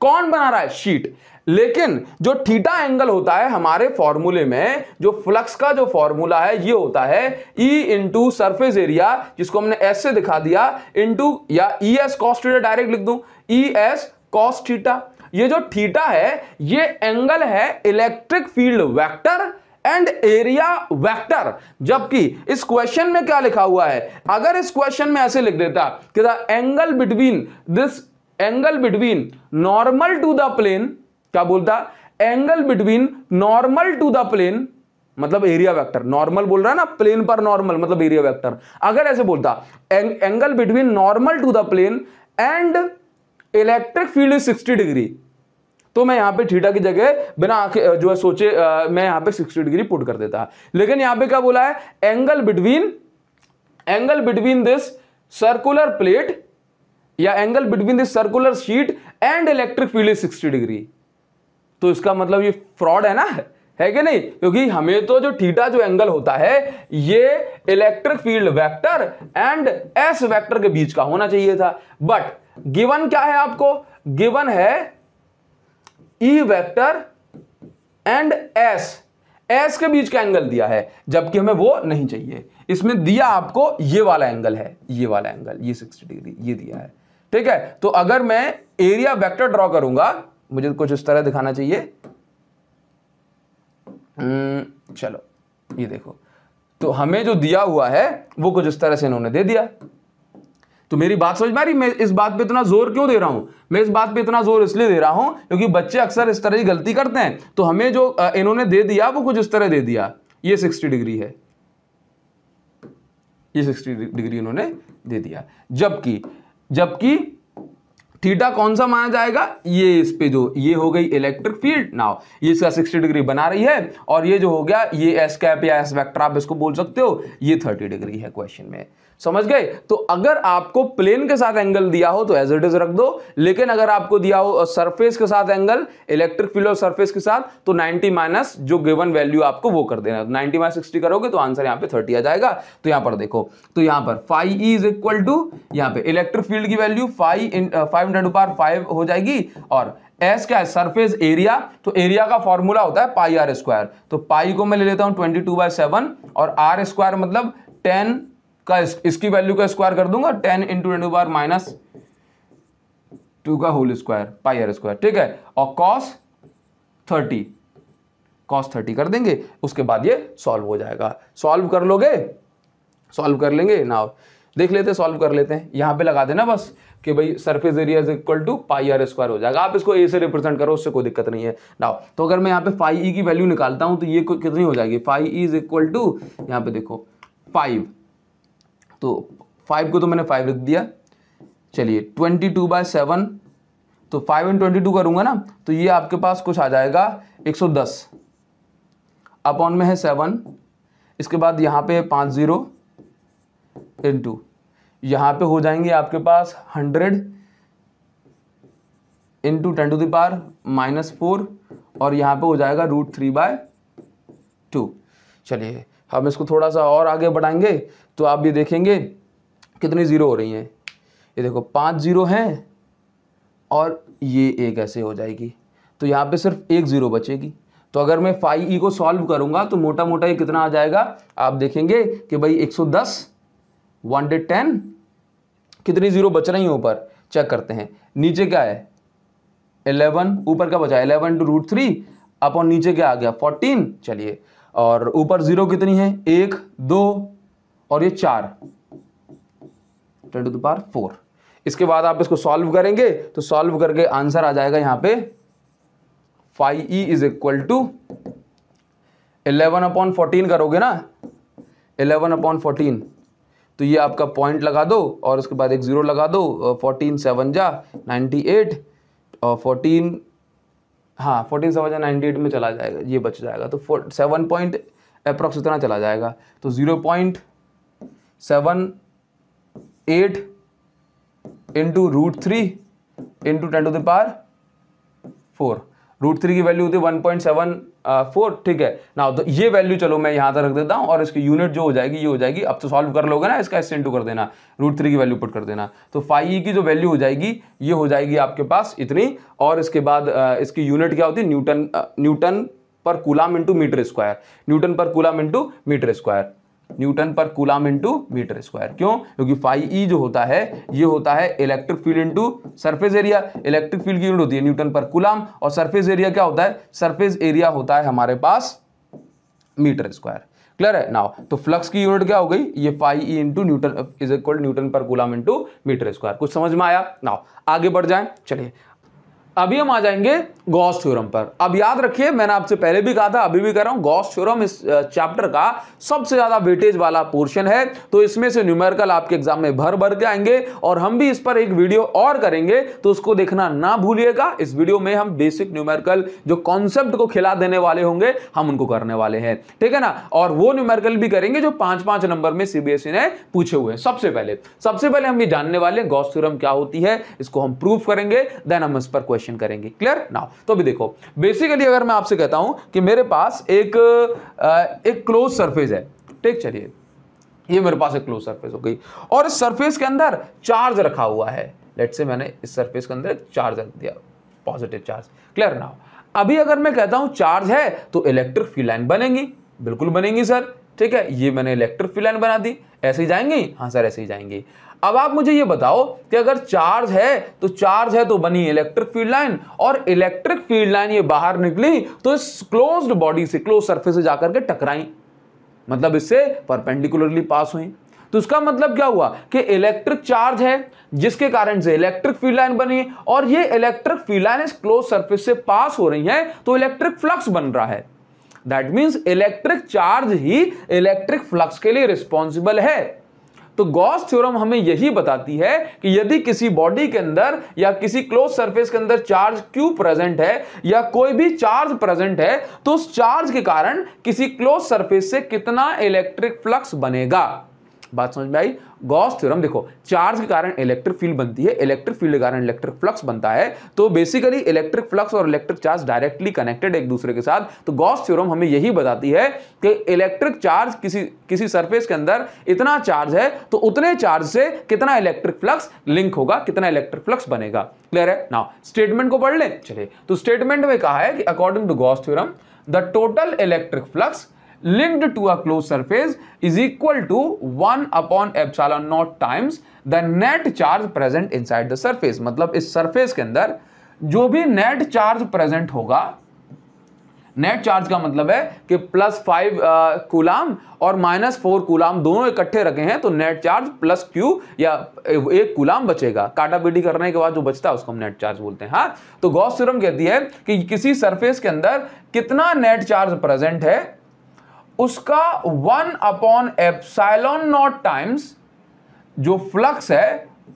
कौन बना रहा है शीट लेकिन जो थीटा एंगल होता है हमारे फॉर्मूले में जो फ्लक्स का जो फॉर्मूला है ये होता है E इंटू सरफेस एरिया जिसको हमने S से दिखा दिया इंटू या ई एस कॉस्टा डायरेक्ट लिख दू ई एस कॉस्टा ये जो थीटा है ये एंगल है electric field vector and area vector जबकि इस क्वेश्चन में क्या लिखा हुआ है अगर इस क्वेश्चन में ऐसे लिख देता कि the angle between this angle between normal to the plane क्या बोलता angle between normal to the plane मतलब एरिया वेक्टर नॉर्मल बोल रहा है ना प्लेन पर नॉर्मल मतलब एरिया वेक्टर अगर ऐसे बोलता angle between normal to the plane and electric field is sixty degree तो मैं यहाँ पे थीटा की जगह बिना आंखें जो है सोचे आ, मैं यहाँ पे सिक्सटी डिग्री पुट कर देता लेकिन यहाँ पे क्या बोला है angle between angle between this circular plate या angle between this circular sheet and electric field is sixty degree तो इसका मतलब ये फ्रॉड है ना है कि नहीं क्योंकि हमें तो जो थीटा जो एंगल होता है ये electric field vector and S vector के बीच का होना चाहिए था बट गिवन क्या है आपको गिवन है E vector and S S के बीच का एंगल दिया है जबकि हमें वो नहीं चाहिए इसमें दिया आपको ये वाला एंगल है ये वाला एंगल ये 60 डिग्री ये दिया है ठीक है तो अगर मैं एरिया वेक्टर ड्रॉ करूंगा मुझे कुछ इस तरह दिखाना चाहिए हम्म, चलो ये देखो तो हमें जो दिया हुआ है वो कुछ इस तरह से इन्होंने दे दिया तो मेरी बात समझ में आ रही मैं इस बात पे इतना जोर क्यों दे रहा हूं मैं इस बात पे इतना जोर इसलिए दे रहा हूं क्योंकि बच्चे अक्सर इस तरह की गलती करते हैं तो हमें जो इन्होंने दे दिया वो कुछ इस तरह दे दिया ये सिक्सटी डिग्री है ये सिक्सटी डिग्री इन्होंने दे दिया जबकि जबकि थीटा कौन सा माना जाएगा ये इस पे जो ये हो गई इलेक्ट्रिक फील्ड नाउ ये इसका 60 डिग्री बना रही है और ये जो हो गया ये एस कैप या एस वेक्टर आप इसको बोल सकते हो ये 30 डिग्री है क्वेश्चन में समझ गए तो अगर आपको प्लेन के साथ एंगल दिया हो तो एज इट इज रख दो लेकिन अगर आपको दिया हो सरफेस के साथ एंगल इलेक्ट्रिक फील्ड और सरफेस के साथ तो 90 माइनस जो गिवन वैल्यू आपको वो कर देना 90 माइनस 60 करोगे तो आंसर यहां पे 30 आ जाएगा तो यहां पर देखो तो यहां पर फाइव इज इक्वल टू यहाँ पे इलेक्ट्रिक फील्ड की value five five hundred per five हो जाएगी और एस क्या है सरफेस एरिया तो एरिया का फॉर्मूला होता है पाई आर स्क्वायर तो पाई को मैं ले लेता हूँ ट्वेंटी टू बाई सेवन और आर स्क्वायर मतलब टेन का इसकी वैल्यू का स्क्वायर कर दूंगा टेन इंटू इंटू बार माइनस टू का whole square pi R square ठीक है और कॉस थर्टी कॉस थर्टी कर देंगे उसके बाद ये सॉल्व हो जाएगा सॉल्व कर लोगे सॉल्व कर लेंगे ना देख लेते हैं सॉल्व कर लेते हैं यहाँ पे लगा देना बस कि भाई surface area is equal to pi R square हो जाएगा आप इसको ए से रिप्रेजेंट करो उससे कोई दिक्कत नहीं है नाउ तो अगर मैं यहाँ पे फाइव ई e की वैल्यू निकालता हूँ तो ये कितनी हो जाएगी phi E is equal to यहाँ पे देखो फाइव तो फाइव को तो मैंने फाइव लिख दिया चलिए ट्वेंटी टू बाय सेवन तो फाइव एंड ट्वेंटी टू करूँगा ना तो ये आपके पास कुछ आ जाएगा एक सौ दस अपॉन में है सेवन इसके बाद यहाँ पे पाँच ज़ीरो इंटू यहाँ पे हो जाएंगे आपके पास हंड्रेड इंटू टेन टू दार माइनस फोर और यहाँ पे हो जाएगा रूट थ्री बाय टू चलिए हम इसको थोड़ा सा और आगे बढ़ाएंगे तो आप भी देखेंगे कितनी ज़ीरो हो रही हैं ये देखो पाँच ज़ीरो हैं और ये एक ऐसे हो जाएगी तो यहाँ पे सिर्फ एक ज़ीरो बचेगी तो अगर मैं फाइव ई को सॉल्व करूँगा तो मोटा मोटा ये कितना आ जाएगा आप देखेंगे कि भाई एक सौ दस वन डेड टेन कितनी ज़ीरो बच रही हैं ऊपर चेक करते हैं नीचे क्या है एलेवन ऊपर क्या बचा eleven two root three upon नीचे क्या आ गया फोर्टीन चलिए और ऊपर जीरो कितनी है एक दो और ये चार टेन टू दार फोर इसके बाद आप इसको सॉल्व करेंगे तो सॉल्व करके आंसर आ जाएगा यहाँ पे phi E is equal to eleven upon fourteen करोगे ना इलेवन अपॉन फोर्टीन तो ये आपका पॉइंट लगा दो और उसके बाद एक ज़ीरो लगा दो फोर्टीन सेवन जा नाइन्टी एट और फोर्टीन हाँ फोर्टीन सेवन नाइन्टी एट में चला जाएगा ये बच जाएगा तो सेवन पॉइंट अप्रॉक्स इतना चला जाएगा तो zero point seven eight into root three into ten to the power four root three की वैल्यू होती है वन पॉइंट सेवन फोर ठीक है ना तो ये वैल्यू चलो मैं यहाँ तक रख देता हूँ और इसकी यूनिट जो हो जाएगी ये हो जाएगी अब तो सॉल्व कर लोगे ना इसका एसेंट कर देना रूट थ्री की वैल्यू पुट कर देना तो फाइव ई e की जो वैल्यू हो जाएगी ये हो जाएगी आपके पास इतनी और इसके बाद इसकी यूनिट क्या होती है न्यूटन न्यूटन पर coulomb into metre square newton पर coulomb into metre square newton पर कूलाम इंटू मीटर स्क्वायर क्यों क्योंकि फाइव ई e जो होता है ये होता है electric field into surface area electric field की यूनिट होती है न्यूटन पर कूलाम और सरफेस एरिया क्या होता है सरफेस एरिया होता है हमारे पास मीटर स्क्वायर क्लियर है नाउ तो फ्लक्स की यूनिट क्या हो गई ये phi E into newton is equal newton per coulomb into metre square कुछ समझ में आया नाउ आगे बढ़ जाए चलिए अभी हम आ जाएंगे गॉस थ्योरम पर अब याद रखिए मैंने आपसे पहले भी कहा था अभी भी कह रहा हूं गॉस थ्योरम इस चैप्टर का सबसे ज़्यादा वेटेज वाला पोर्शन है तो इसमें से न्यूमेरिकल आपके एग्जाम में भर भर के आएंगे और हम भी इस पर एक वीडियो और करेंगे तो उसको देखना ना भूलिएगा इस वीडियो में हम बेसिक न्यूमेरिकल जो कॉन्सेप्ट को खिला देने वाले होंगे हम उनको करने वाले हैं ठीक है ना और वो न्यूमेरिकल भी करेंगे जो पांच पांच नंबर में सीबीएसई e ने पूछे हुए हैं सबसे पहले सबसे पहले हम ये जानने वाले गॉस थ्योरम क्या होती है इसको हम प्रूफ करेंगे देन हम इस पर क्वेश्चन क्वेश्चन करेंगे क्लियर नाउ तो अभी देखो बेसिकली अगर मैं आपसे कहता हूं कि मेरे पास एक एक क्लोज सरफेस है ठीक चलिए ये मेरे पास एक क्लोज सरफेस हो गई और इस सरफेस के अंदर चार्ज रखा हुआ है लेट से मैंने इस सरफेस के अंदर एक चार्ज रख दिया पॉजिटिव चार्ज क्लियर नाउ अभी अगर मैं कहता हूं चार्ज है तो इलेक्ट्रिक फील्ड लाइन बनेंगी बिल्कुल बनेंगी सर ठीक है ये मैंने इलेक्ट्रिक फील्ड लाइन बना दी ऐसे ही जाएंगी हाँ सर ऐसे ही जाएंगी अब आप मुझे ये बताओ कि अगर चार्ज है तो चार्ज है तो बनी इलेक्ट्रिक फील्ड लाइन और इलेक्ट्रिक फील्ड लाइन ये बाहर निकली तो इस क्लोज बॉडी से क्लोज सरफेस से जाकर के टकराई मतलब इससे परपेंडिकुलरली पास हुई तो उसका मतलब क्या हुआ कि इलेक्ट्रिक चार्ज है जिसके कारण से इलेक्ट्रिक फील्ड लाइन बनी और ये electric field line close surface से पास हो रही है तो इलेक्ट्रिक फ्लक्स बन रहा है दैट मीन्स इलेक्ट्रिक चार्ज ही इलेक्ट्रिक फ्लक्स के लिए रिस्पॉन्सिबल है तो गॉस थ्योरम हमें यही बताती है कि यदि किसी बॉडी के अंदर या किसी क्लोज सरफेस के अंदर चार्ज क्यू प्रेजेंट है या कोई भी चार्ज प्रेजेंट है तो उस चार्ज के कारण किसी क्लोज सरफेस से कितना इलेक्ट्रिक फ्लक्स बनेगा बात समझ में आई गॉस थ्योरम देखो चार्ज के कारण इलेक्ट्रिक फील्ड बनती है इलेक्ट्रिक फील्ड के कारण इलेक्ट्रिक फ्लक्स बनता है तो बेसिकली इलेक्ट्रिक फ्लक्स और इलेक्ट्रिक चार्ज डायरेक्टली कनेक्टेड एक दूसरे के साथ तो गॉस थ्योरम हमें यही बताती है कि इलेक्ट्रिक चार्ज किसी किसी सरफेस के अंदर इतना चार्ज है तो उतने चार्ज से कितना इलेक्ट्रिक फ्लक्स लिंक होगा कितना इलेक्ट्रिक फ्लक्स बनेगा क्लियर है ना स्टेटमेंट को पढ़ लें चलिए तो स्टेटमेंट में कहा है कि according to Gauss theorem the total electric flux linked to a closed surface is equal to 1 upon epsilon naught times the net charge present inside the surface matlab is surface ke andar jo bhi net charge present hoga net charge का मतलब है कि plus five coulomb और minus four coulomb दोनों इकट्ठे रखे हैं तो नेट चार्ज प्लस क्यू या एक कूलाम बचेगा काटा पीटी करने के बाद जो बचता है उसको हम नेट चार्ज बोलते हैं हाँ तो गौस सुरम कहती है कि किसी सरफेस के अंदर कितना नेट चार्ज प्रेजेंट है उसका one upon epsilon naught times जो फ्लक्स है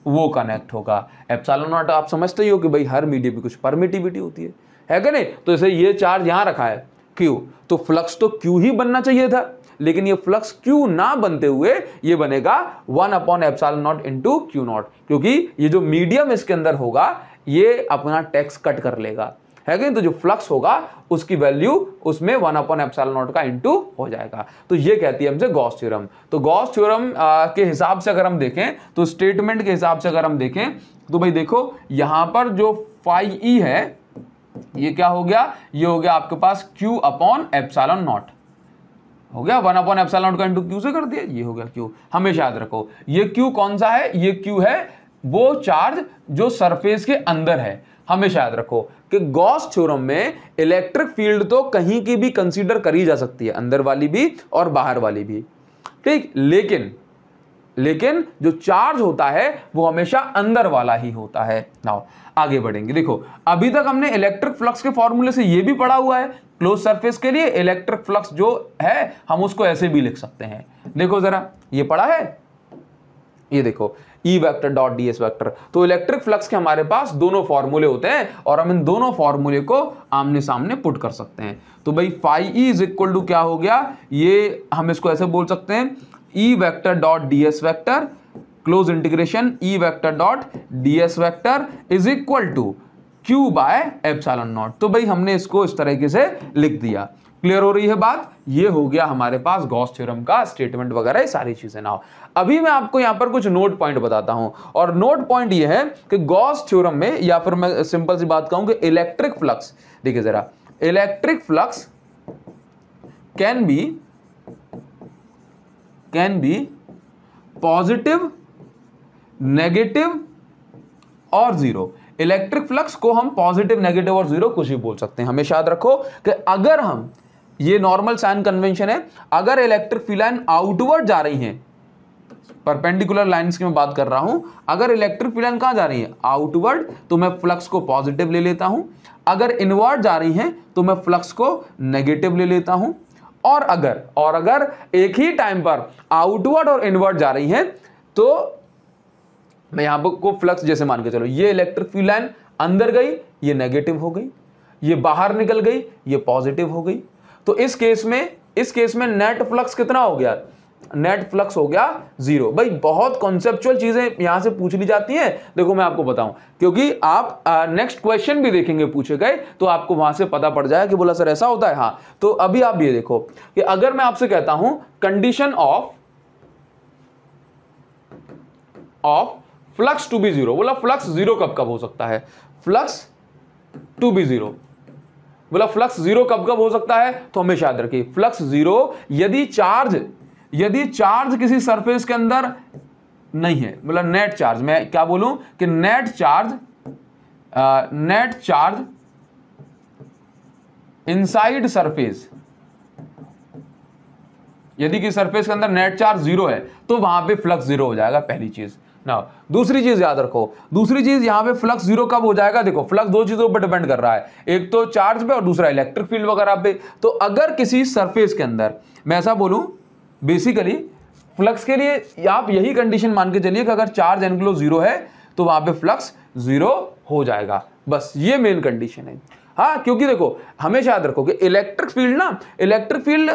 वो कनेक्ट होगा एप्साइलॉन नॉट आप समझते ही हो कि भाई हर मीडियम में कुछ परमिटिविटी होती है है कि नहीं तो जैसे ये चार्ज यहां रखा है क्यू तो फ्लक्स तो क्यू ही बनना चाहिए था लेकिन ये फ्लक्स क्यू ना बनते हुए ये बनेगा one upon epsilon naught into Q naught क्योंकि ये जो मीडियम इसके अंदर होगा ये अपना टैक्स कट कर लेगा है कि तो जो फ्लक्स होगा उसकी वैल्यू उसमें वन अपॉन एप्सल नॉट का इंटू हो जाएगा तो ये कहती है हमसे गॉस थ्योरम तो गॉस थ्योरम के हिसाब से अगर हम देखें तो स्टेटमेंट के हिसाब से अगर हम देखें तो भाई देखो यहां पर जो फाइव ई e है ये क्या हो गया ये हो गया आपके पास क्यू अपॉन एप्सल नॉट हो गया वन अपॉन एप्सल नॉट का इंटू क्यू से कर दिया ये हो गया क्यू हमेशा याद रखो ये क्यू कौन सा है ये क्यू है वो चार्ज जो सरफेस के अंदर है हमेशा याद रखो कि गॉस थ्योरम में इलेक्ट्रिक फील्ड तो कहीं की भी कंसीडर करी जा सकती है अंदर वाली भी और बाहर वाली भी ठीक लेकिन लेकिन जो चार्ज होता है वो हमेशा अंदर वाला ही होता है नाउ आगे बढ़ेंगे देखो अभी तक हमने इलेक्ट्रिक फ्लक्स के फॉर्मूले से ये भी पढ़ा हुआ है क्लोज सरफेस के लिए इलेक्ट्रिक फ्लक्स जो है हम उसको ऐसे भी लिख सकते हैं देखो जरा ये पढ़ा है ये देखो E vector dot D S vector तो इलेक्ट्रिक फ्लक्स के हमारे पास दोनों फॉर्मूले होते हैं और हम इन दोनों फॉर्मूले को आमने सामने पुट कर सकते हैं तो भाई phi E is equal to क्या हो गया ये हम इसको ऐसे बोल सकते हैं E vector dot D S vector close integration E vector dot D S vector is equal to Q by epsilon naught तो भाई हमने इसको इस तरीके से लिख दिया क्लियर हो रही है बात ये हो गया हमारे पास गॉस थ्योरम का स्टेटमेंट वगैरह सारी चीज़ें ना अभी मैं आपको यहां पर कुछ नोट पॉइंट बताता हूं और नोट पॉइंट ये है कि गॉस थ्योरम में या फिर मैं सिंपल सी बात कहूं कि इलेक्ट्रिक फ्लक्स देखिए ज़रा electric flux can be can be positive negative और जीरो इलेक्ट्रिक फ्लक्स को हम पॉजिटिव नेगेटिव और जीरो कुछ भी बोल सकते हैं हमेशा याद रखो कि अगर हम ये नॉर्मल साइन कन्वेंशन है अगर इलेक्ट्रिक फील्ड लाइन आउटवर्ड जा रही है परपेंडिकुलर लाइंस की मैं बात कर रहा हूं अगर इलेक्ट्रिक फील्ड लाइन कहां जा रही है आउटवर्ड तो मैं फ्लक्स को पॉजिटिव ले लेता हूं अगर इनवर्ड जा रही है तो मैं फ्लक्स को नेगेटिव ले लेता हूं और अगर और अगर एक ही टाइम पर आउटवर्ड और इनवर्ड जा रही है तो मैं यहां पर को फ्लक्स जैसे मान के चलो ये इलेक्ट्रिक फील्ड लाइन अंदर गई ये नेगेटिव हो गई ये बाहर निकल गई ये पॉजिटिव हो गई तो इस केस में इस केस में नेट फ्लक्स कितना हो गया नेट फ्लक्स हो गया जीरो भाई बहुत कॉन्सेप्चुअल चीजें यहां से पूछ ली जाती हैं देखो मैं आपको बताऊं क्योंकि आप नेक्स्ट क्वेश्चन भी देखेंगे पूछे गए तो आपको वहां से पता पड़ जाए कि बोला सर ऐसा होता है हाँ तो अभी आप ये देखो कि अगर मैं आपसे कहता हूं condition of of flux to be zero बोला फ्लक्स जीरो कब कब हो सकता है फ्लक्स टू बी जीरो बोला फ्लक्स जीरो कब कब हो सकता है तो हमेशा याद रखिए फ्लक्स जीरो यदि चार्ज यदि चार्ज किसी सरफेस के अंदर नहीं है मतलब नेट चार्ज मैं क्या बोलूं कि net charge net charge inside surface यदि कि सरफेस के अंदर नेट चार्ज जीरो है तो वहां पे फ्लक्स जीरो हो जाएगा पहली चीज ना दूसरी चीज याद रखो दूसरी चीज यहां पे फ्लक्स जीरो कब हो जाएगा देखो फ्लक्स दो चीजों पर डिपेंड कर रहा है एक तो चार्ज पे और दूसरा इलेक्ट्रिक फील्ड वगैरह पे तो अगर किसी सरफेस के अंदर मैं ऐसा बोलूं बेसिकली फ्लक्स के लिए आप यही कंडीशन मान के चलिए कि अगर चार्ज एनक्लो जीरो है तो वहां पर फ्लक्स जीरो हो जाएगा बस ये मेन कंडीशन है हाँ क्योंकि देखो हमेशा याद रखो कि इलेक्ट्रिक फील्ड ना इलेक्ट्रिक फील्ड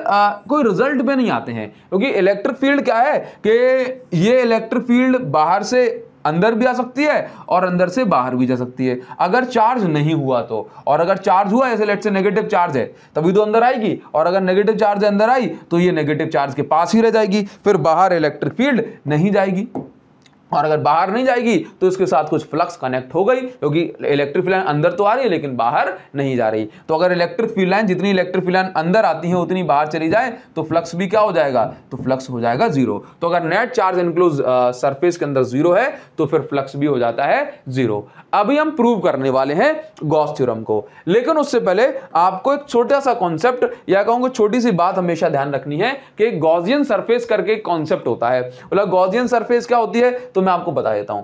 कोई रिजल्ट पे नहीं आते हैं क्योंकि इलेक्ट्रिक फील्ड क्या है कि ये इलेक्ट्रिक फील्ड बाहर से अंदर भी आ सकती है और अंदर से बाहर भी जा सकती है अगर चार्ज नहीं हुआ तो और अगर चार्ज हुआ ऐसे लेट से नेगेटिव चार्ज है तभी तो अंदर आएगी और अगर नेगेटिव चार्ज अंदर आई तो ये नेगेटिव चार्ज के पास ही रह जाएगी फिर बाहर इलेक्ट्रिक फील्ड नहीं जाएगी और अगर बाहर नहीं जाएगी तो उसके साथ कुछ फ्लक्स कनेक्ट हो गई क्योंकि इलेक्ट्रिक फील्ड लाइन अंदर तो आ रही है लेकिन बाहर नहीं जा रही तो अगर इलेक्ट्रिक फील्ड लाइन जितनी इलेक्ट्रिक फील्ड लाइन अंदर आती है उतनी बाहर चली जाए तो फ्लक्स भी क्या हो जाएगा तो फ्लक्स हो जाएगा जीरो तो अगर नेट चार्ज इनक्लूज सरफेस के अंदर जीरो है तो फिर फ्लक्स भी हो जाता है जीरो अभी हम प्रूव करने वाले हैं गॉस थ्योरम को लेकिन उससे पहले आपको एक छोटा सा कॉन्सेप्ट या कहूंगा छोटी सी बात हमेशा ध्यान रखनी है कि गॉजियन सरफेस करके कॉन्सेप्ट होता है बोला गॉजियन सरफेस क्या होती है तो मैं आपको बता देता हूं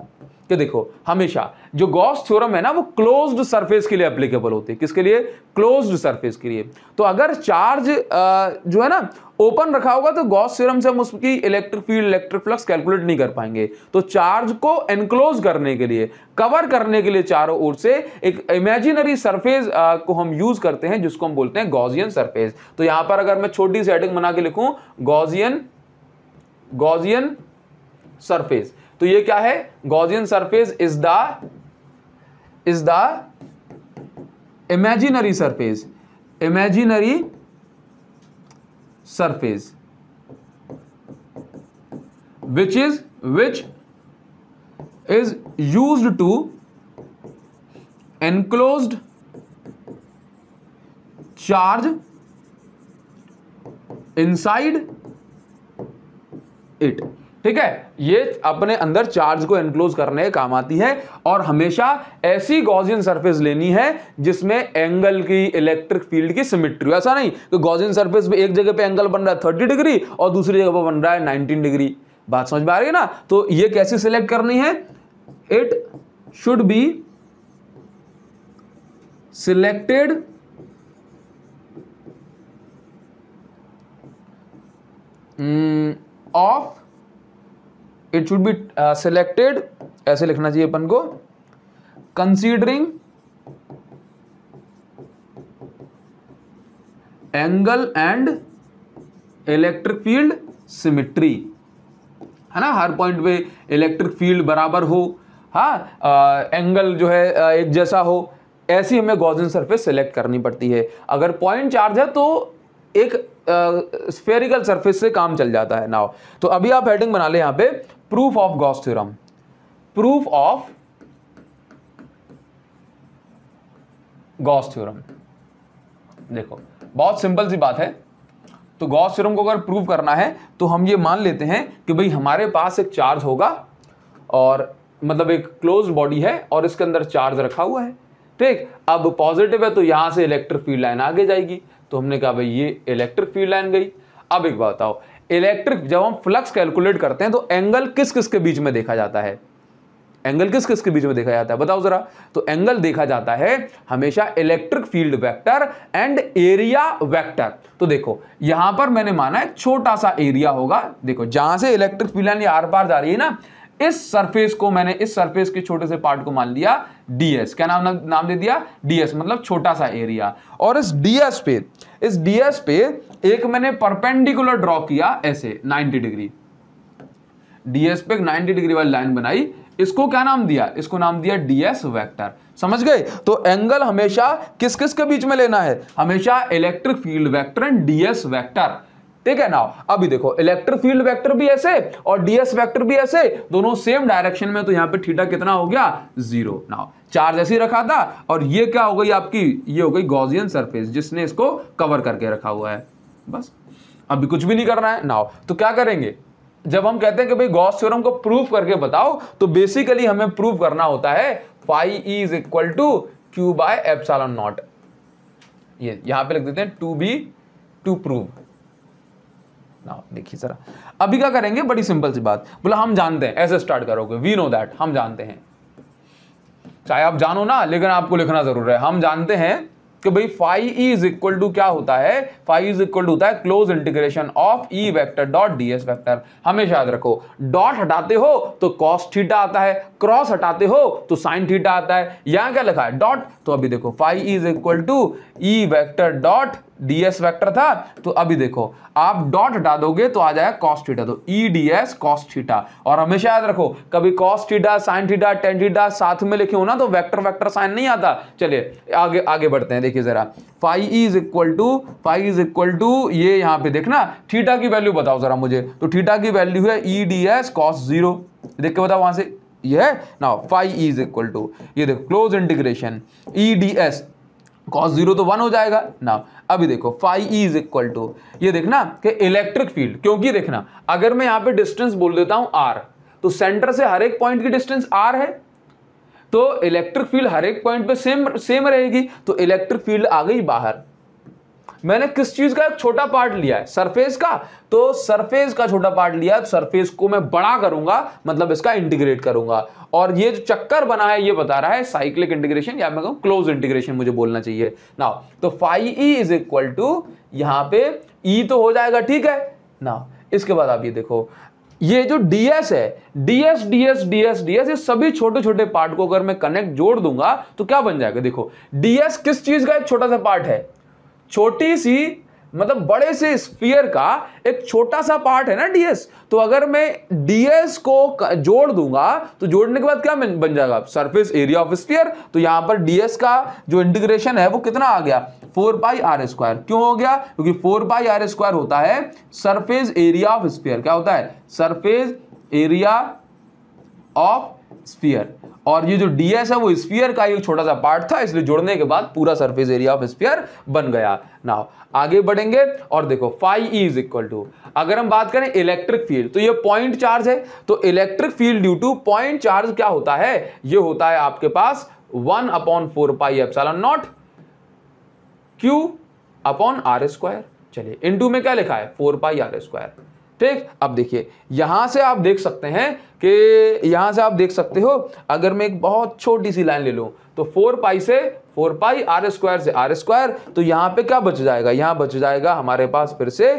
कि देखो हमेशा जो गॉस थ्योरम है ना वो क्लोज्ड सरफेस के लिए एप्लीकेबल होती है किसके लिए क्लोज्ड सरफेस के लिए तो अगर चार्ज जो है ना ओपन रखा होगा तो गॉस थ्योरम से हम उसकी electric field electric flux calculate नहीं कर पाएंगे तो चार्ज को एनक्लोज करने के लिए कवर करने के लिए चारों ओर से एक इमेजिनरी सरफेस को हम यूज करते हैं जिसको हम बोलते हैं गॉजियन सरफेस तो यहां पर अगर मैं छोटी सी हेडिंग बना के लिखूं गॉजियन गॉजियन सरफेस तो ये क्या है Gaussian surface is the is the imaginary surface imaginary surface which is which is use to enclose charge inside it ठीक है ये अपने अंदर चार्ज को एनक्लोज करने के काम आती है और हमेशा ऐसी गॉजियन सरफेस लेनी है जिसमें एंगल की इलेक्ट्रिक फील्ड की सिमिट्री ऐसा नहीं कि गॉजियन सरफेस में एक जगह पे एंगल बन रहा है थर्टी डिग्री और दूसरी जगह पर बन रहा है नाइनटीन डिग्री बात समझ में आ रही है ना तो ये कैसे सिलेक्ट करनी है it should be selected of it should be selected ऐसे लिखना चाहिए अपन को considering angle and electric field symmetry है ना हर पॉइंट पे इलेक्ट्रिक फील्ड बराबर हो हाँ एंगल uh, जो है आ, uh, एक जैसा हो ऐसी हमें गॉजन सरफेस सेलेक्ट करनी पड़ती है अगर पॉइंट चार्ज है तो एक स्फेरिकल uh, सरफेस से काम चल जाता है नाव तो अभी आप हेडिंग बना ले यहाँ पे proof of Gauss theorem proof of Gauss theorem देखो बहुत सिंपल सी बात है तो गॉस थ्योरम को अगर प्रूव करना है तो हम ये मान लेते हैं कि भाई हमारे पास एक चार्ज होगा और मतलब एक क्लोज बॉडी है और इसके अंदर चार्ज रखा हुआ है ठीक अब पॉजिटिव है तो यहां से इलेक्ट्रिक फील्ड लाइन आगे जाएगी तो हमने कहा भाई ये इलेक्ट्रिक फील्ड लाइन गई अब एक बात बताओ इलेक्ट्रिक जब हम फ्लक्स कैलकुलेट करते हैं तो एंगल किस किस के बीच में देखा जाता है एंगल किस किस के बीच में देखा जाता है बताओ जरा तो एंगल देखा जाता है हमेशा electric field vector and area vector तो देखो यहां पर मैंने माना है छोटा सा एरिया होगा देखो जहां से इलेक्ट्रिक फील्ड आर पार जा रही है ना इस सरफेस को मैंने इस सरफेस के छोटे से पार्ट को मान लिया डीएस क्या नाम नाम दे दिया डीएस मतलब छोटा सा एरिया और इस डीएस पे इस डीएस पे एक मैंने परपेंडिकुलर ड्रॉ किया ऐसे 90 डिग्री डीएस पे 90 डिग्री वाली लाइन बनाई इसको क्या नाम दिया इसको नाम दिया डीएस वेक्टर समझ गए तो एंगल हमेशा किस किस के बीच में लेना है हमेशा electric field vector and DS vector ठीक है ना अभी देखो इलेक्ट्रिक फील्ड वेक्टर भी ऐसे और डीएस वेक्टर भी ऐसे दोनों सेम डायरेक्शन में तो यहां पे थीटा कितना हो गया जीरो नाउ चार्ज ऐसे ही रखा था और ये क्या हो गई आपकी ये हो गई गॉजियन सरफेस जिसने इसको कवर करके रखा हुआ है बस अभी कुछ भी नहीं करना है नाव तो क्या करेंगे जब हम कहते हैं कि भाई गॉस थ्योरम को प्रूफ करके बताओ तो बेसिकली हमें प्रूफ करना होता है phi is equal to Q by epsilon naught ये यहां पे लिख देते हैं to be to prove now देखिए ज़रा अभी क्या करेंगे बड़ी सिंपल सी बात बोला हम जानते हैं ऐसे स्टार्ट करोगे वी नो दैट हम जानते हैं चाहे आप जानो ना लेकिन आपको लिखना ज़रूर है हम जानते हैं कि भाई phi E is equal to क्या होता है फाइव इज इक्वल टू होता है close integration of E vector dot D S vector हमेशा याद रखो डॉट हटाते हो तो कॉस थीटा आता है क्रॉस हटाते हो तो साइन थीटा आता है यहां क्या लिखा है डॉट तो अभी देखो phi is equal to E vector dot D S vector था तो अभी देखो आप डॉट हटा दोगे तो आ जाएगा cos थीटा तो E D S cos theta और हमेशा याद रखो कभी cos theta sin theta tan theta साथ में लिखे हो ना तो वैक्टर वैक्टर साइन नहीं आता चलिए आगे आगे बढ़ते हैं देखिए जरा phi is equal to phi is equal to ये यहां पे देखना थीटा की वैल्यू बताओ जरा मुझे तो थीटा की वैल्यू है E D S cos zero देख के बताओ वहां से ये है ना फाइव इज इक्वल टू ये देखो close integration E D S cos zero तो वन हो जाएगा ना अभी देखो phi E is equal to ये देखना कि इलेक्ट्रिक फील्ड क्योंकि देखना अगर मैं यहां पे डिस्टेंस बोल देता हूं आर तो सेंटर से हर एक पॉइंट की डिस्टेंस आर है तो इलेक्ट्रिक फील्ड हर एक पॉइंट पे सेम सेम रहेगी तो इलेक्ट्रिक फील्ड आ गई बाहर मैंने किस चीज का एक छोटा पार्ट लिया है सरफेस का तो सरफेस का छोटा पार्ट लिया है सरफेस को मैं बड़ा करूंगा मतलब इसका इंटीग्रेट करूंगा और ये जो चक्कर बना है ये बता रहा है साइक्लिक इंटीग्रेशन या मैं कहूँ क्लोज इंटीग्रेशन मुझे बोलना चाहिए ना तो phi E is equal to यहाँ पे ई e तो हो जाएगा ठीक है ना इसके बाद आप ये देखो ये जो डीएस है डीएस डीएस डीएस डीएस ये सभी छोटे छोटे पार्ट को अगर मैं कनेक्ट जोड़ दूंगा तो क्या बन जाएगा देखो डीएस किस चीज का एक छोटा सा पार्ट है छोटी सी मतलब बड़े से स्पीयर का एक छोटा सा पार्ट है ना डीएस तो अगर मैं डीएस को जोड़ दूंगा तो जोड़ने के बाद क्या बन जाएगा सरफेस एरिया ऑफ स्पीयर तो यहां पर डीएस का जो इंटीग्रेशन है वो कितना आ गया फोर पाई आर स्क्वायर क्यों हो गया क्योंकि फोर पाई आर स्क्वायर होता है सरफेस एरिया ऑफ स्पीयर क्या होता है सरफेस एरिया ऑफ स्पीयर और ये जो डीएस है वो स्पीयर का एक छोटा सा पार्ट था इसलिए जुड़ने के बाद पूरा सरफेस एरिया ऑफ स्पीयर बन गया नाउ आगे बढ़ेंगे और देखो phi E is equal to अगर हम बात करें इलेक्ट्रिक फील्ड तो ये पॉइंट चार्ज है तो electric field due to point charge क्या होता है ये होता है आपके पास one upon four pi epsilon naught Q upon R square चलिए इन टू में क्या लिखा है फोर पाई आर स्क्वायर ठीक अब देखिए यहां से आप देख सकते हैं कि यहां से आप देख सकते हो अगर मैं एक बहुत छोटी सी लाइन ले लू तो फोर पाई से फोर पाई आर स्क्वायर से आर स्क्वायर तो यहां पे क्या बच जाएगा यहां बच जाएगा हमारे पास फिर से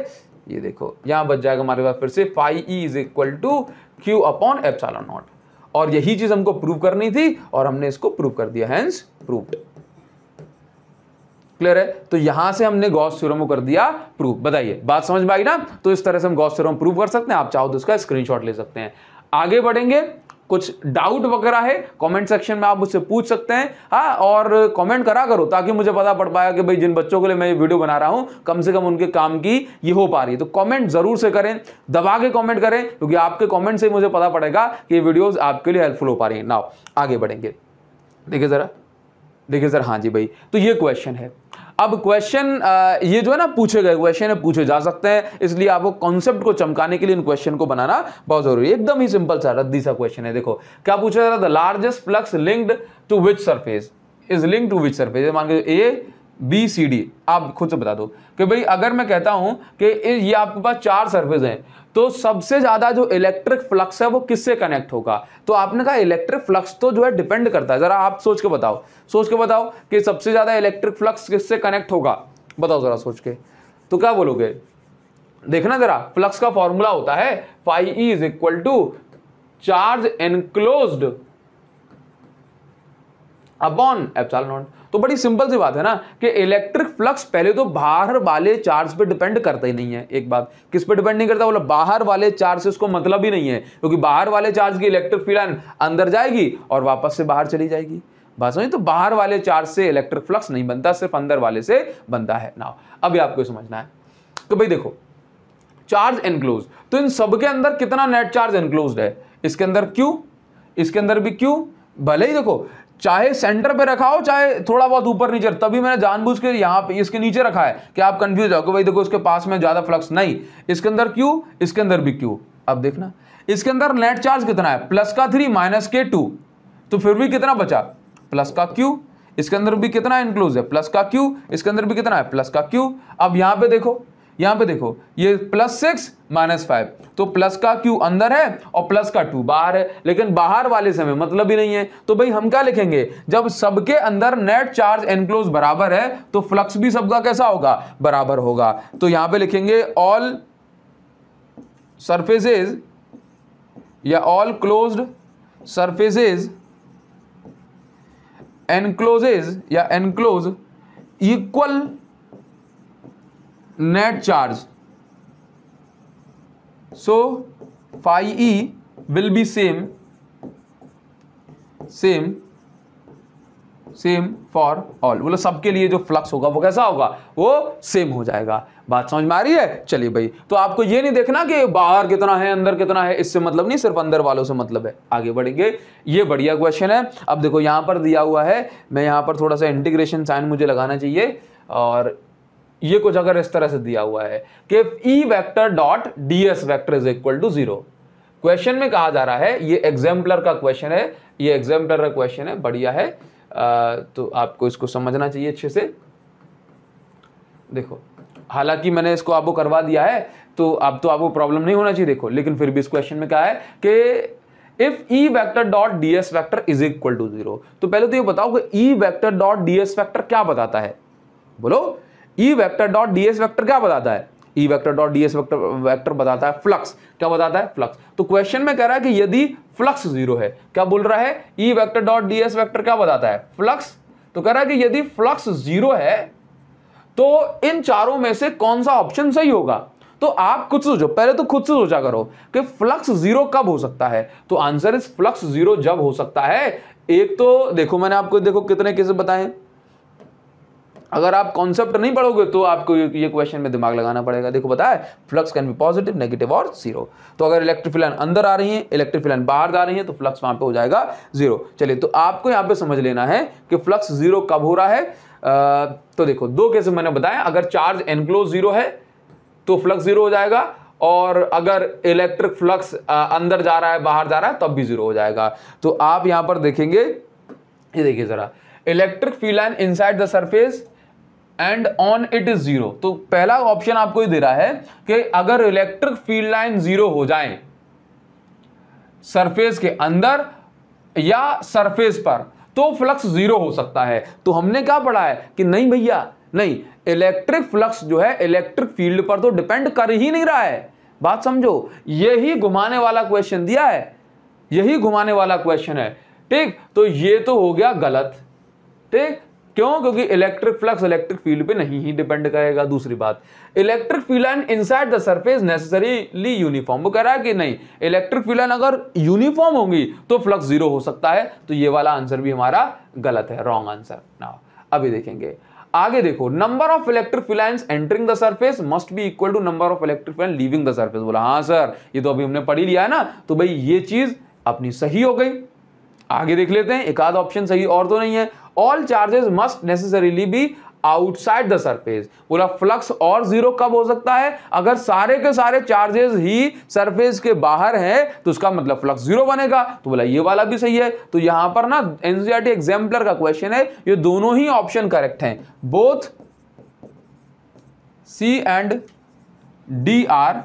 ये देखो यहां बच जाएगा हमारे पास फिर से phi E is equal to Q upon epsilon naught और यही चीज़ हमको प्रूव करनी थी और हमने इसको प्रूव कर दिया हैंस प्रूव्ड क्लियर है तो यहां से हमने गॉस थ्योरम को कर दिया प्रूफ बताइए बात समझ में आई ना तो इस तरह से हम गॉस थ्योरम प्रूफ कर सकते हैं आप चाहो तो उसका स्क्रीनशॉट ले सकते हैं आगे बढ़ेंगे कुछ डाउट वगैरह है कमेंट सेक्शन में आप मुझसे पूछ सकते हैं हाँ और कमेंट करा करो ताकि मुझे पता पड़ पाया कि भाई जिन बच्चों के लिए मैं ये वीडियो बना रहा हूं कम से कम उनके काम की ये हो पा रही है तो कमेंट जरूर से करें दबा के कमेंट करें क्योंकि आपके कमेंट से मुझे पता पड़ेगा कि ये वीडियोज़ आपके लिए हेल्पफुल हो पा रही है ना आगे बढ़ेंगे देखिए ज़रा देखिए सर हाँ जी भाई तो ये क्वेश्चन है अब क्वेश्चन ये जो है ना पूछे गए क्वेश्चन पूछे जा सकते हैं इसलिए आपको कॉन्सेप्ट को चमकाने के लिए इन क्वेश्चन को बनाना बहुत जरूरी है एकदम ही सिंपल सा रद्दी सा क्वेश्चन है देखो क्या पूछा जा रहा था largest flux linked to which surface is link to which surface मान लो ए बी सी डी आप खुद से बता दो कि भाई अगर मैं कहता हूं कि ये आपके पास चार सर्फेस हैं तो सबसे ज़्यादा जो इलेक्ट्रिक फ्लक्स है वो किससे कनेक्ट होगा तो आपने कहा इलेक्ट्रिक फ्लक्स तो जो है डिपेंड करता है ज़रा आप सोच के बताओ सोच के बताओ कि सबसे ज़्यादा इलेक्ट्रिक फ्लक्स किससे कनेक्ट होगा बताओ ज़रा सोच के तो क्या बोलोगे देखना ज़रा फ्लक्स का फॉर्मूला होता है phi E is equal to charge enclosed upon epsilon naught तो बड़ी सिंपल सी बात है ना कि इलेक्ट्रिक फ्लक्स पहले तो बाहर वाले चार्ज पे डिपेंड करता ही नहीं है एक बात किस पे डिपेंड नहीं करता बोला बाहर वाले चार्ज से उसको मतलब ही नहीं है क्योंकि बाहर वाले चार्ज की इलेक्ट्रिक फील्ड अंदर जाएगी और वापस से बाहर चली जाएगी बात समझ तो बाहर वाले चार्ज से इलेक्ट्रिक फ्लक्स नहीं बनता सिर्फ अंदर वाले से बनता है ना अभी आपको समझना है तो भाई देखो चार्ज एनक्लोज तो इन सबके अंदर कितना नेट चार्ज एनक्लोज है इसके अंदर क्यू इसके अंदर भी क्यू भले ही देखो चाहे सेंटर पे रखा हो चाहे थोड़ा बहुत ऊपर नीचे तभी मैंने जानबूझ के यहाँ पे इसके नीचे रखा है कि आप कंफ्यूज हो भाई देखो इसके पास में ज़्यादा फ्लक्स नहीं इसके अंदर क्यू इसके अंदर भी क्यू अब देखना इसके अंदर नेट चार्ज कितना है प्लस का थ्री माइनस के टू तो फिर भी कितना बचा प्लस का क्यू इसके अंदर भी कितना इंक्लूज है प्लस का क्यू इसके अंदर भी कितना है प्लस का क्यू अब यहां पर देखो यहां पे देखो ये प्लस सिक्स माइनस फाइव तो प्लस का क्यू अंदर है और प्लस का टू बाहर है लेकिन बाहर वाले से मतलब ही नहीं है तो भाई हम क्या लिखेंगे जब सबके अंदर नेट चार्ज एनक्लोज बराबर है तो फ्लक्स भी सबका कैसा होगा बराबर होगा तो यहां पे लिखेंगे ऑल सरफेसेस या ऑल क्लोज्ड सरफेसेज एनक्लोजेज या enclose equal net charge so phi E will be same same same for all बोलो सबके लिए जो फ्लक्स होगा वो कैसा होगा वो सेम हो जाएगा बात समझ में आ रही है चलिए भाई तो आपको ये नहीं देखना कि बाहर कितना है अंदर कितना है इससे मतलब नहीं सिर्फ अंदर वालों से मतलब है आगे बढ़ेंगे ये बढ़िया क्वेश्चन है अब देखो यहां पर दिया हुआ है मैं यहां पर थोड़ा सा इंटीग्रेशन साइन मुझे लगाना चाहिए और ये कुछ अगर इस तरह से दिया हुआ है कि E vector dot D S vector is equal to zero question में कहा जा रहा है ये एग्जाम्पलर का क्वेश्चन है ये एग्जाम्पलर का क्वेश्चन है बढ़िया है आ, तो आपको इसको समझना चाहिए अच्छे से देखो हालांकि मैंने इसको आपको करवा दिया है तो अब तो आपको प्रॉब्लम नहीं होना चाहिए देखो लेकिन फिर भी इस क्वेश्चन में क्या है कि if E vector dot D S vector is equal to zero तो पहले तो ये बताओ कि E vector dot D S vector क्या बताता है बोलो E vector dot DS vector क्या बताता है E vector dot DS vector vector बताता है फ्लक्स क्या बताता है फ्लक्स तो क्वेश्चन में कह रहा है कि यदि फ्लक्स जीरो है क्या बोल रहा है E vector dot DS vector क्या बताता है फ्लक्स तो कह रहा है कि यदि फ्लक्स जीरो है तो इन चारों में से कौन सा ऑप्शन सही होगा तो आप खुद सोचो पहले तो खुद से सोचा करो कि फ्लक्स जीरो कब हो सकता है तो आंसर इज फ्लक्स जीरो जब हो सकता है एक तो देखो मैंने आपको देखो कितने केसेस बताए अगर आप कॉन्सेप्ट नहीं पढ़ोगे तो आपको ये क्वेश्चन में दिमाग लगाना पड़ेगा देखो बताया flux can be positive negative और जीरो तो अगर इलेक्ट्रिक फिलन अंदर आ रही है इलेक्ट्रिक फिलन बाहर जा रही है तो फ्लक्स वहां पे हो जाएगा जीरो चलिए तो आपको यहाँ पे समझ लेना है कि फ्लक्स जीरो कब हो रहा है आ, तो देखो दो केस मैंने बताया अगर चार्ज एनक्लोज जीरो है तो फ्लक्स जीरो हो जाएगा और अगर इलेक्ट्रिक फ्लक्स अंदर जा रहा है बाहर जा रहा है तब भी जीरो हो जाएगा तो आप यहाँ पर देखेंगे ये देखिए ज़रा electric in inside the surface and on it is zero तो पहला ऑप्शन आपको ये दे रहा है कि अगर इलेक्ट्रिक फील्ड लाइन जीरो हो जाए सरफेस के अंदर या सरफेस पर तो फ्लक्स जीरो हो सकता है तो हमने क्या पढ़ा है कि नहीं भैया नहीं इलेक्ट्रिक फ्लक्स जो है इलेक्ट्रिक फील्ड पर तो डिपेंड कर ही नहीं रहा है बात समझो यही घुमाने वाला क्वेश्चन दिया है यही घुमाने वाला क्वेश्चन है ठीक तो ये तो हो गया गलत ठीक क्यों क्योंकि इलेक्ट्रिक फ्लक्स इलेक्ट्रिक फील्ड पे नहीं ही डिपेंड करेगा दूसरी बात electric field line inside the surface necessarily uniform वो कह रहा है कि नहीं इलेक्ट्रिक फील्ड अगर यूनिफॉर्म होगी तो फ्लक्स जीरो हो सकता है तो ये वाला आंसर भी हमारा गलत है रॉन्ग आंसर ना अभी देखेंगे आगे देखो number of electric field lines entering the surface must be equal to number of electric field line leaving the surface बोला हाँ सर ये तो अभी हमने पढ़ी लिया है ना तो भाई ये चीज अपनी सही हो गई आगे देख लेते हैं एक आध ऑप्शन सही और तो नहीं है all charges must necessarily be outside the surface पूरा फ्लक्स और जीरो कब हो सकता है अगर सारे के सारे चार्जेस ही सरफेस के बाहर हैं तो उसका मतलब फ्लक्स जीरो बनेगा तो बोला ये वाला भी सही है तो यहां पर ना एनसीआरटी एग्जाम्पलर का क्वेश्चन है ये दोनों ही ऑप्शन करेक्ट हैं both C and D are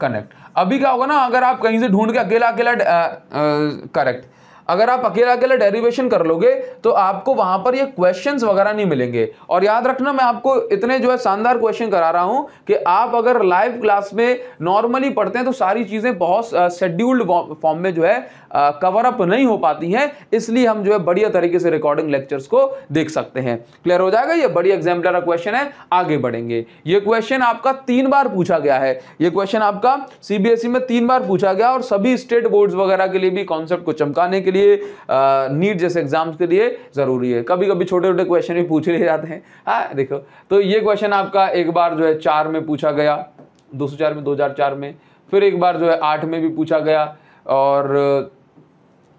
correct अभी क्या होगा ना अगर आप कहीं से ढूंढ के अकेला अकेला करेक्ट uh, अगर आप अकेला अकेला डेरिवेशन कर लोगे तो आपको वहां पर ये क्वेश्चंस वगैरह नहीं मिलेंगे और याद रखना मैं आपको इतने जो है शानदार क्वेश्चन करा रहा हूं कि आप अगर लाइव क्लास में नॉर्मली पढ़ते हैं तो सारी चीजें बहुत शेड्यूल्ड फॉर्म में जो है कवर अप नहीं हो पाती हैं इसलिए हम जो है बढ़िया तरीके से रिकॉर्डिंग लेक्चर्स को देख सकते हैं क्लियर हो जाएगा ये बड़ी एग्जाम्पल का क्वेश्चन है आगे बढ़ेंगे ये क्वेश्चन आपका तीन बार पूछा गया है ये क्वेश्चन आपका सीबीएसई e में तीन बार पूछा गया और सभी स्टेट बोर्ड वगैरह के लिए भी कॉन्सेप्ट को चमकाने के लिए लिए नीट जैसे एग्जाम्स के लिए ज़रूरी है कभी कभी छोटे छोटे क्वेश्चन भी पूछ लिए जाते हैं हाँ देखो तो ये क्वेश्चन आपका एक बार जो है चार में पूछा गया दो में दो में फिर एक बार जो है आठ में भी पूछा गया और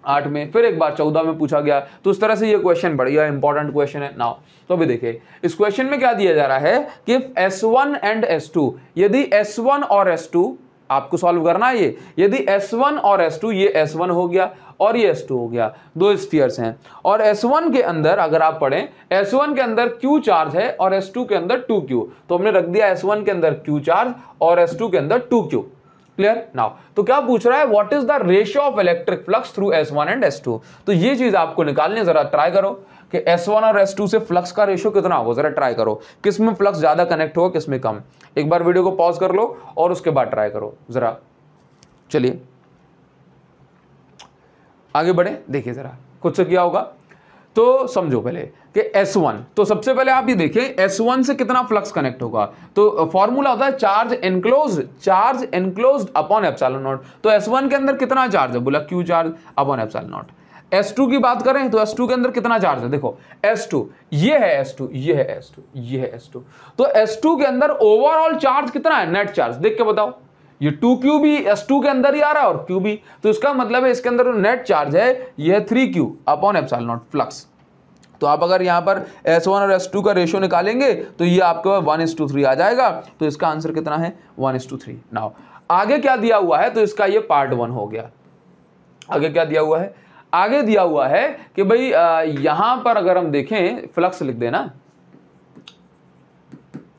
आठ में फिर एक बार चौदह में पूछा गया तो उस तरह से ये क्वेश्चन बढ़िया इंपॉर्टेंट क्वेश्चन है नाउ तो अभी देखिए इस क्वेश्चन में क्या दिया जा रहा है कि S one and S two यदि एस वन और एस टू आपको सॉल्व करना है ये यदि S1 और S2 ये S1 हो गया और ये S2 हो गया दो स्पीयर्स हैं और S1 के अंदर अगर आप पढ़ें S1 के अंदर Q चार्ज है और S2 के अंदर 2Q तो हमने रख दिया S1 के अंदर Q चार्ज और S2 के अंदर 2Q क्लियर नाउ तो क्या पूछ रहा है what is the ratio of electric flux through S and S तो ये चीज आपको निकालने जरा ट्राई करो कि S1 और S2 से फ्लक्स का रेशियो कितना होगा ज़रा ट्राई करो किस में फ्लक्स ज़्यादा कनेक्ट होगा किस में कम एक बार वीडियो को पॉज कर लो और उसके बाद ट्राई करो ज़रा चलिए आगे बढ़े देखिए ज़रा कुछ क्या होगा तो समझो पहले कि S1 तो सबसे पहले आप ये देखें S1 से कितना फ्लक्स कनेक्ट होगा तो फॉर्मूला होता है charge enclose charge enclose upon epsilon naught तो S1 के अंदर कितना चार्ज है बोला Q charge upon epsilon naught S2 की बात करें तो S2 के अंदर कितना चार्ज है देखो S2 ये है S2 ये है S2 ये है S2 तो S2 के अंदर ओवरऑल चार्ज कितना है नेट चार्ज देख के बताओ ये टू क्यू भी एस टू के अंदर ही आ रहा है और क्यू भी तो इसका मतलब है इसके अंदर जो नेट चार्ज है यह three Q upon epsilon naught flux तो आप अगर यहां पर S1 और S2 का रेशियो निकालेंगे तो ये आपके पास वन इस टू थ्री आ जाएगा तो इसका आंसर कितना है one is to three now आगे क्या दिया हुआ है तो इसका ये पार्ट वन हो गया आगे क्या दिया हुआ है आगे दिया हुआ है कि भाई यहां पर अगर हम देखें फ्लक्स लिख देना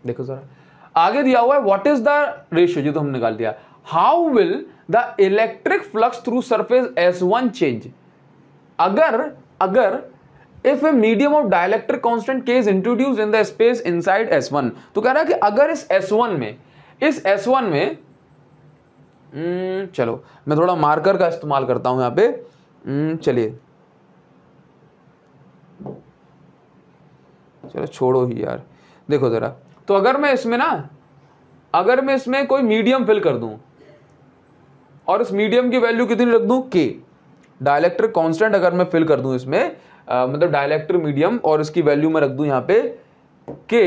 देखो जरा आगे दिया हुआ है व्हाट इज द रेशियो जो तो हम निकाल दिया how will the electric flux through surface S one change अगर अगर if a medium of dielectric constant K is introduce in the space inside S one तो कह रहा है कि अगर इस एस वन में इस एस वन में हम्म, चलो मैं थोड़ा मार्कर का इस्तेमाल करता हूं यहां पर हम्म, चलिए चलो छोड़ो ही यार देखो ज़रा तो अगर मैं इसमें ना अगर मैं इसमें कोई मीडियम फिल कर दूँ और इस मीडियम की वैल्यू कितनी रख दूँ के डायलेक्टर कांस्टेंट अगर मैं फिल कर दू इसमें आ, मतलब डायलेक्टर मीडियम और इसकी वैल्यू मैं रख दू यहां पे के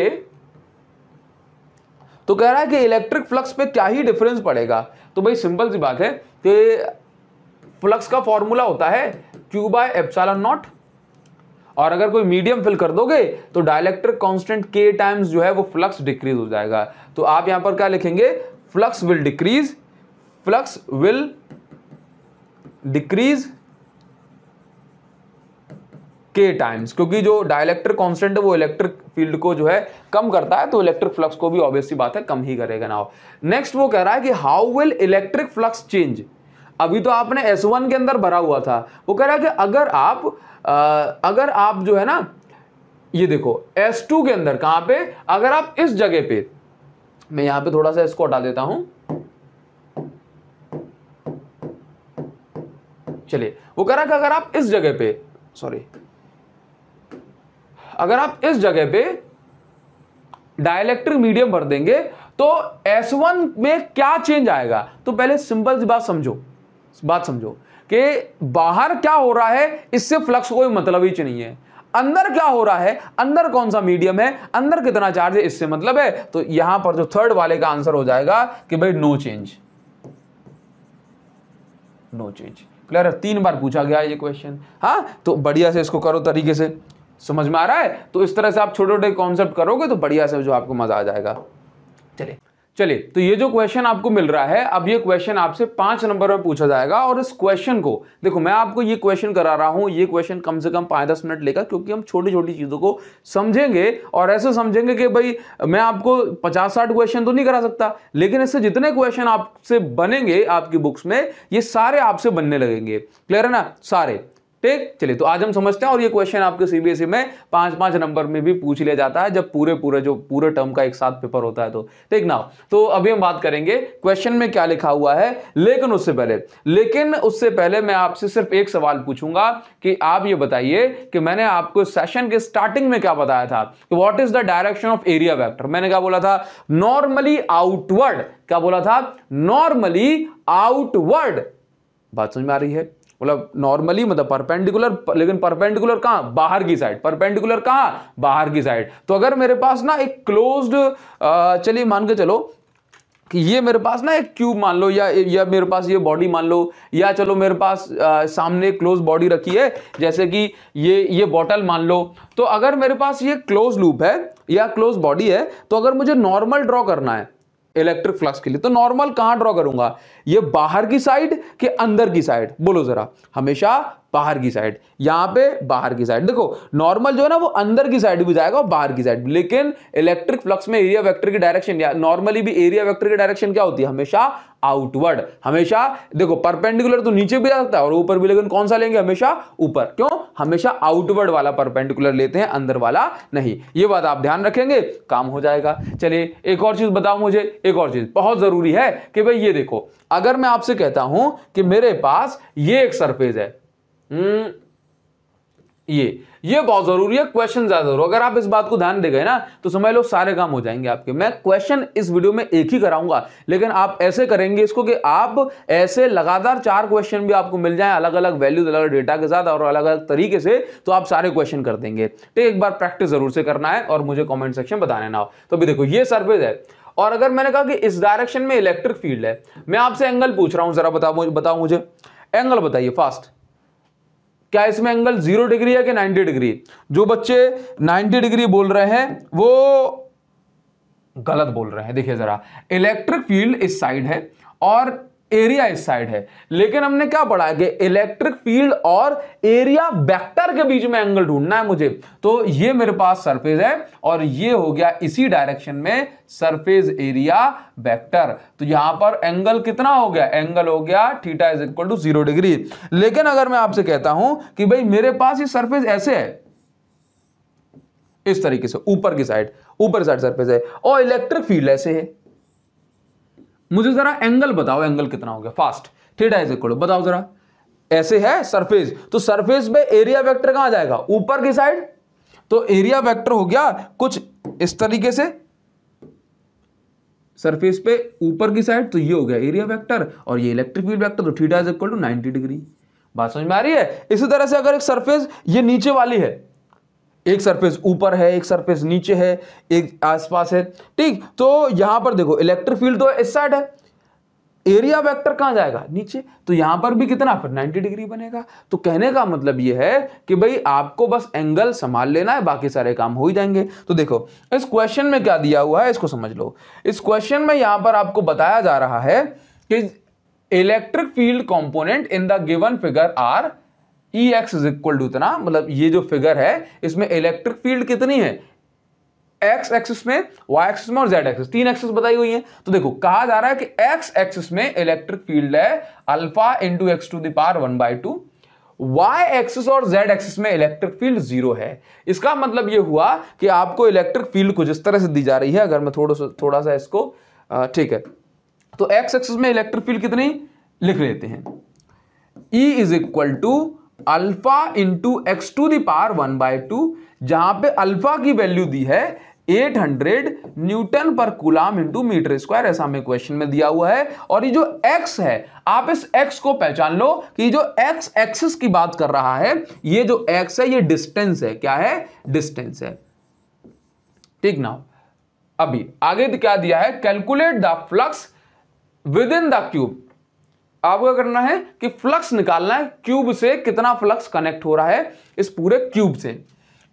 तो कह रहा है कि इलेक्ट्रिक फ्लक्स पे क्या ही डिफरेंस पड़ेगा तो भाई सिंपल सी बात है कि फ्लक्स का फॉर्मूला होता है क्यू बाय एप्साला नॉट और अगर कोई मीडियम फिल कर दोगे तो डायलेक्ट्रिक कांस्टेंट के टाइम्स जो है वो फ्लक्स डिक्रीज हो जाएगा तो आप यहां पर क्या लिखेंगे flux will decrease flux will decrease K times क्योंकि जो डायलेक्ट्रिक कांस्टेंट है वो इलेक्ट्रिक फील्ड को जो है कम करता है तो इलेक्ट्रिक फ्लक्स को भी ऑब्वियसली बात है कम ही करेगा ना नेक्स्ट वो कह रहा है कि how will electric flux change अभी तो आपने एस वन के अंदर भरा हुआ था वो कह रहा है कि अगर आप आ, अगर आप जो है ना ये देखो एस टू के अंदर कहां पे अगर आप इस जगह पे मैं यहां पे थोड़ा सा इसको हटा देता हूं चलिए वो कह रहा कि अगर आप इस जगह पे सॉरी अगर आप इस जगह पे डायलेक्ट्रिक मीडियम भर देंगे तो S1 में क्या चेंज आएगा तो पहले सिंपल सी बात समझो बात समझो कि बाहर क्या हो रहा है इससे फ्लक्स कोई मतलब ही नहीं है अंदर क्या हो रहा है अंदर कौन सा मीडियम है अंदर कितना चार्ज है इससे मतलब है तो यहां पर जो थर्ड वाले का आंसर हो जाएगा कि भाई no change no change clear है तीन बार पूछा गया ये क्वेश्चन हाँ तो बढ़िया से इसको करो तरीके से समझ में आ रहा है तो इस तरह से आप छोटे छोटे कॉन्सेप्ट करोगे तो बढ़िया से जो आपको मजा आ जाएगा चलिए चलिए तो ये जो क्वेश्चन आपको मिल रहा है अब ये क्वेश्चन आपसे पांच नंबर में पूछा जाएगा और इस क्वेश्चन को देखो मैं आपको ये क्वेश्चन करा रहा हूं ये क्वेश्चन कम से कम पाँच दस मिनट लेगा क्योंकि हम छोटी छोटी चीज़ों को समझेंगे और ऐसे समझेंगे कि भाई मैं आपको पचास साठ क्वेश्चन तो नहीं करा सकता लेकिन इससे जितने क्वेश्चन आपसे बनेंगे आपकी बुक्स में ये सारे आपसे बनने लगेंगे क्लियर है ना सारे ठीक चलिए तो आज हम समझते हैं और ये क्वेश्चन आपके सीबीएसई में पांच पांच नंबर में भी पूछ लिया जाता है जब पूरे पूरे जो पूरे टर्म का एक साथ पेपर होता है तो ठीक ना तो अभी हम बात करेंगे क्वेश्चन में क्या लिखा हुआ है लेकिन उससे पहले लेकिन उससे पहले मैं आपसे सिर्फ एक सवाल पूछूंगा कि आप ये बताइए कि मैंने आपको सेशन के स्टार्टिंग में क्या बताया था what is the direction of area vector मैंने क्या बोला था नॉर्मली आउटवर्ड क्या बोला था नॉर्मली आउटवर्ड बात समझ में आ रही है मतलब नॉर्मली मतलब परपेंडिकुलर लेकिन परपेंडिकुलर कहाँ बाहर की साइड परपेंडिकुलर कहाँ बाहर की साइड तो अगर मेरे पास ना एक क्लोज्ड चलिए मान के चलो कि ये मेरे पास ना एक क्यूब मान लो या या मेरे पास ये बॉडी मान लो या चलो मेरे पास आ, सामने क्लोज बॉडी रखी है जैसे कि ये ये बॉटल मान लो तो अगर मेरे पास ये क्लोज लूप है या क्लोज बॉडी है तो अगर मुझे नॉर्मल ड्रॉ करना है इलेक्ट्रिक फ्लक्स के लिए तो नॉर्मल कहाँ ड्रॉ करूंगा ये बाहर की साइड कि अंदर की साइड बोलो जरा हमेशा बाहर की साइड यहां पे बाहर की साइड देखो नॉर्मल जो है ना वो अंदर की साइड भी जाएगा और बाहर की साइड लेकिन इलेक्ट्रिक फ्लक्स में एरिया वेक्टर की डायरेक्शन या नॉर्मली भी एरिया वेक्टर की डायरेक्शन क्या होती है हमेशा आउटवर्ड हमेशा देखो परपेंडिकुलर तो नीचे भी जा सकता है और ऊपर भी लेकिन कौन सा लेंगे हमेशा ऊपर क्यों हमेशा आउटवर्ड वाला परपेंडिकुलर लेते हैं अंदर वाला नहीं ये बात आप ध्यान रखेंगे काम हो जाएगा चलिए एक और चीज बताओ मुझे एक और चीज बहुत जरूरी है कि भाई ये देखो अगर मैं आपसे कहता हूं कि मेरे पास ये एक सरफेस है हम्म, ये ये बहुत जरूरी है क्वेश्चन ज्यादा जरूर अगर आप इस बात को ध्यान दे गए ना तो समझ लो सारे काम हो जाएंगे आपके मैं क्वेश्चन इस वीडियो में एक ही कराऊंगा लेकिन आप ऐसे करेंगे इसको कि आप ऐसे लगातार चार क्वेश्चन भी आपको मिल जाए अलग अलग वैल्यूज अलग अलग डेटा के साथ और अलग अलग तरीके से तो आप सारे क्वेश्चन कर देंगे ठीक एक बार प्रैक्टिस जरूर से करना है और मुझे कॉमेंट सेक्शन बताने ना हो तो अभी देखो ये सर्वेज है और अगर मैंने कहा कि इस डायरेक्शन में इलेक्ट्रिक फील्ड है मैं आपसे एंगल पूछ रहा हूं जरा बताओ बताओ मुझे एंगल बताइए फास्ट क्या इसमें एंगल जीरो डिग्री है कि नाइनटी डिग्री जो बच्चे नाइनटी डिग्री बोल रहे हैं वो गलत बोल रहे हैं देखिए जरा इलेक्ट्रिक फील्ड इस साइड है और एरिया इस साइड है लेकिन हमने क्या पढ़ा है कि इलेक्ट्रिक फील्ड और एरिया वेक्टर के बीच में एंगल ढूंढना है मुझे तो ये मेरे पास सरफेस है और ये हो गया इसी डायरेक्शन में सरफेस एरिया वेक्टर तो यहां पर एंगल कितना हो गया एंगल हो गया theta is equal to zero degree लेकिन अगर मैं आपसे कहता हूं कि भाई मेरे पास ये सरफेस ऐसे है इस तरीके से ऊपर की साइड ऊपर साइड सरफेस है और इलेक्ट्रिक फील्ड ऐसे है मुझे जरा एंगल बताओ एंगल कितना हो गया फास्ट थीटा इज इक्वल बताओ जरा ऐसे है सरफेस तो सरफेस पे एरिया वेक्टर कहां जाएगा ऊपर की साइड तो एरिया वेक्टर हो गया कुछ इस तरीके से सरफेस पे ऊपर की साइड तो ये हो गया एरिया वेक्टर और ये इलेक्ट्रिक फील्ड वेक्टर तो theta is equal to 90 degree बात समझ में आ रही है इसी तरह से अगर एक सरफेस ये नीचे वाली है एक सरफेस ऊपर है एक सरफेस नीचे है एक आसपास है ठीक तो यहाँ पर देखो इलेक्ट्रिक फील्ड तो इस साइड है एरिया वेक्टर कहां जाएगा नीचे तो यहां पर भी कितना फिर 90 डिग्री बनेगा तो कहने का मतलब यह है कि भाई आपको बस एंगल संभाल लेना है बाकी सारे काम हो ही जाएंगे तो देखो इस क्वेश्चन में क्या दिया हुआ है इसको समझ लो इस क्वेश्चन में यहाँ पर आपको बताया जा रहा है कि electric field component in the given figure are E X is equal to इतना मतलब ये जो फिगर है इसमें इलेक्ट्रिक फील्ड कितनी है एक्स एक्सिस में वाई एक्सिस में और जेड एक्सिस तीन एक्सिस बताई हुई है तो देखो कहा जा रहा है कि एक्स एक्सिस में इलेक्ट्रिक फील्ड है alpha into X to the power one by two Y axis और जेड एक्सिस में इलेक्ट्रिक फील्ड जीरो है इसका मतलब ये हुआ कि आपको इलेक्ट्रिक फील्ड कुछ इस तरह से दी जा रही है अगर मैं थोड़ा सा थोड़ा सा इसको ठीक है तो एक्स एक्सिस में इलेक्ट्रिक फील्ड कितनी लिख लेते हैं E is equal to alpha into X to the power one by two जहां पे अल्फा की वैल्यू दी है 800 Newton per कुलाम into metre square ऐसा हमें क्वेश्चन में दिया हुआ है और ये जो x है आप इस x को पहचान लो कि जो x एक्सिस की बात कर रहा है ये जो x है ये डिस्टेंस है क्या है डिस्टेंस है ठीक ना अभी आगे क्या दिया है calculate the flux within the cube आपको क्या करना है कि फ्लक्स निकालना है क्यूब से कितना फ्लक्स कनेक्ट हो रहा है इस पूरे क्यूब से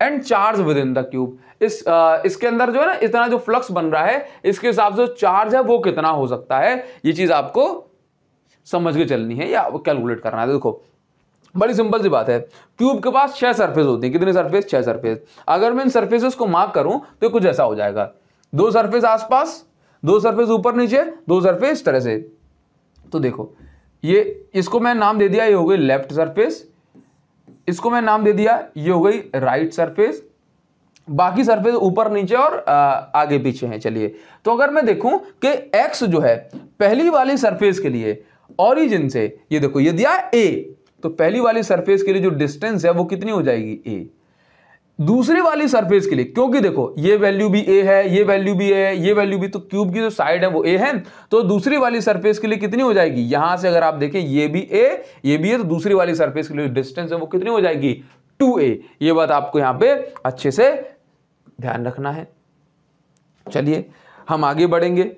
and charge within the cube is आ, इसके अंदर जो है ना इतना जो फ्लक्स बन रहा है इसके हिसाब से चार्ज है वो कितना हो सकता है ये चीज़ आपको समझ के चलनी है या कैलकुलेट करना है देखो बड़ी सिंपल सी बात है क्यूब के पास छह सरफेस होती है कितने सरफेस छह सरफेस अगर मैं इन सरफेसेस को मार्क करूं तो कुछ ऐसा हो जाएगा दो सरफेस आसपास दो सरफेस ऊपर नीचे दो सरफेस तरह से तो देखो ये इसको मैं नाम दे दिया ये हो गई लेफ्ट सरफेस इसको मैं नाम दे दिया ये हो गई राइट सरफेस बाकी सरफेस ऊपर नीचे और आगे पीछे हैं चलिए तो अगर मैं देखूं कि एक्स जो है पहली वाली सरफेस के लिए ऑरिजिन से ये देखो ये दिया ए तो पहली वाली सरफेस के लिए जो डिस्टेंस है वो कितनी हो जाएगी ए दूसरी वाली सरफेस के लिए क्योंकि देखो ये वैल्यू भी ए है ये वैल्यू भी ए है ये वैल्यू भी तो क्यूब की जो तो साइड है वो ए है तो दूसरी वाली सरफेस के लिए कितनी हो जाएगी यहां से अगर आप देखें ये भी ए ये भी है तो दूसरी वाली सरफेस के लिए डिस्टेंस है वो कितनी हो जाएगी टू ए ये बात आपको यहां पर अच्छे से ध्यान रखना है चलिए हम आगे बढ़ेंगे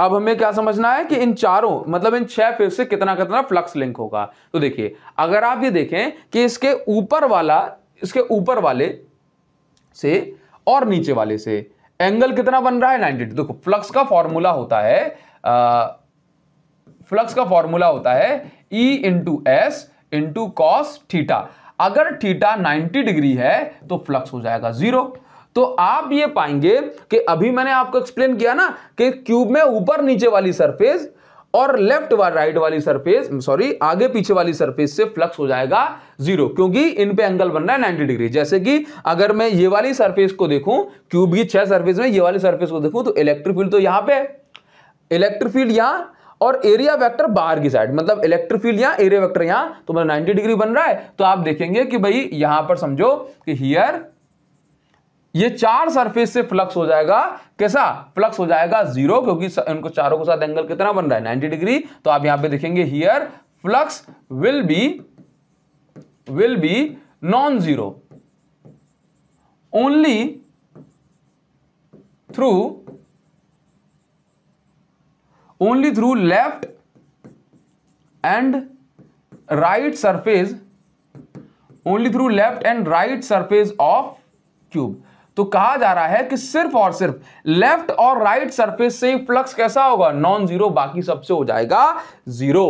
अब हमें क्या समझना है कि इन चारों मतलब इन छह फेस से कितना कितना फ्लक्स लिंक होगा तो देखिए अगर आप ये देखें कि इसके ऊपर वाला इसके ऊपर वाले से और नीचे वाले से एंगल कितना बन रहा है 90 देखो फ्लक्स का फॉर्मूला होता है फ्लक्स का फॉर्मूला होता है E into S into cos theta अगर थीटा 90 डिग्री है तो फ्लक्स हो जाएगा जीरो तो आप ये पाएंगे कि अभी मैंने आपको एक्सप्लेन किया ना कि क्यूब में ऊपर नीचे वाली सरफेस और लेफ्ट व राइट वाली सरफेस सॉरी आगे पीछे वाली सरफेस से फ्लक्स हो जाएगा जीरो क्योंकि इन पे एंगल बन रहा है 90 डिग्री जैसे कि अगर मैं ये वाली सरफेस को देखूं क्यूब की छह सरफेस में ये वाली सरफेस को देखूं तो इलेक्ट्रिक फील्ड तो यहां पे इलेक्ट्रिक फील्ड यहां और एरिया वेक्टर बाहर की साइड मतलब इलेक्ट्रिक फील्ड यहां एरिया वेक्टर यहां तो मतलब नाइनटी डिग्री बन रहा है तो आप देखेंगे कि भाई यहां पर समझो कि हियर ये चार सरफेस से फ्लक्स हो जाएगा कैसा फ्लक्स हो जाएगा जीरो क्योंकि इनको चारों के साथ एंगल कितना बन रहा है नाइनटी डिग्री तो आप यहां पे देखेंगे here flux will be will be non zero only through only through left and right surface only through left and right surface of cube तो कहा जा रहा है कि सिर्फ और सिर्फ लेफ्ट और राइट सरफेस से फ्लक्स कैसा होगा नॉन जीरो बाकी सबसे हो जाएगा जीरो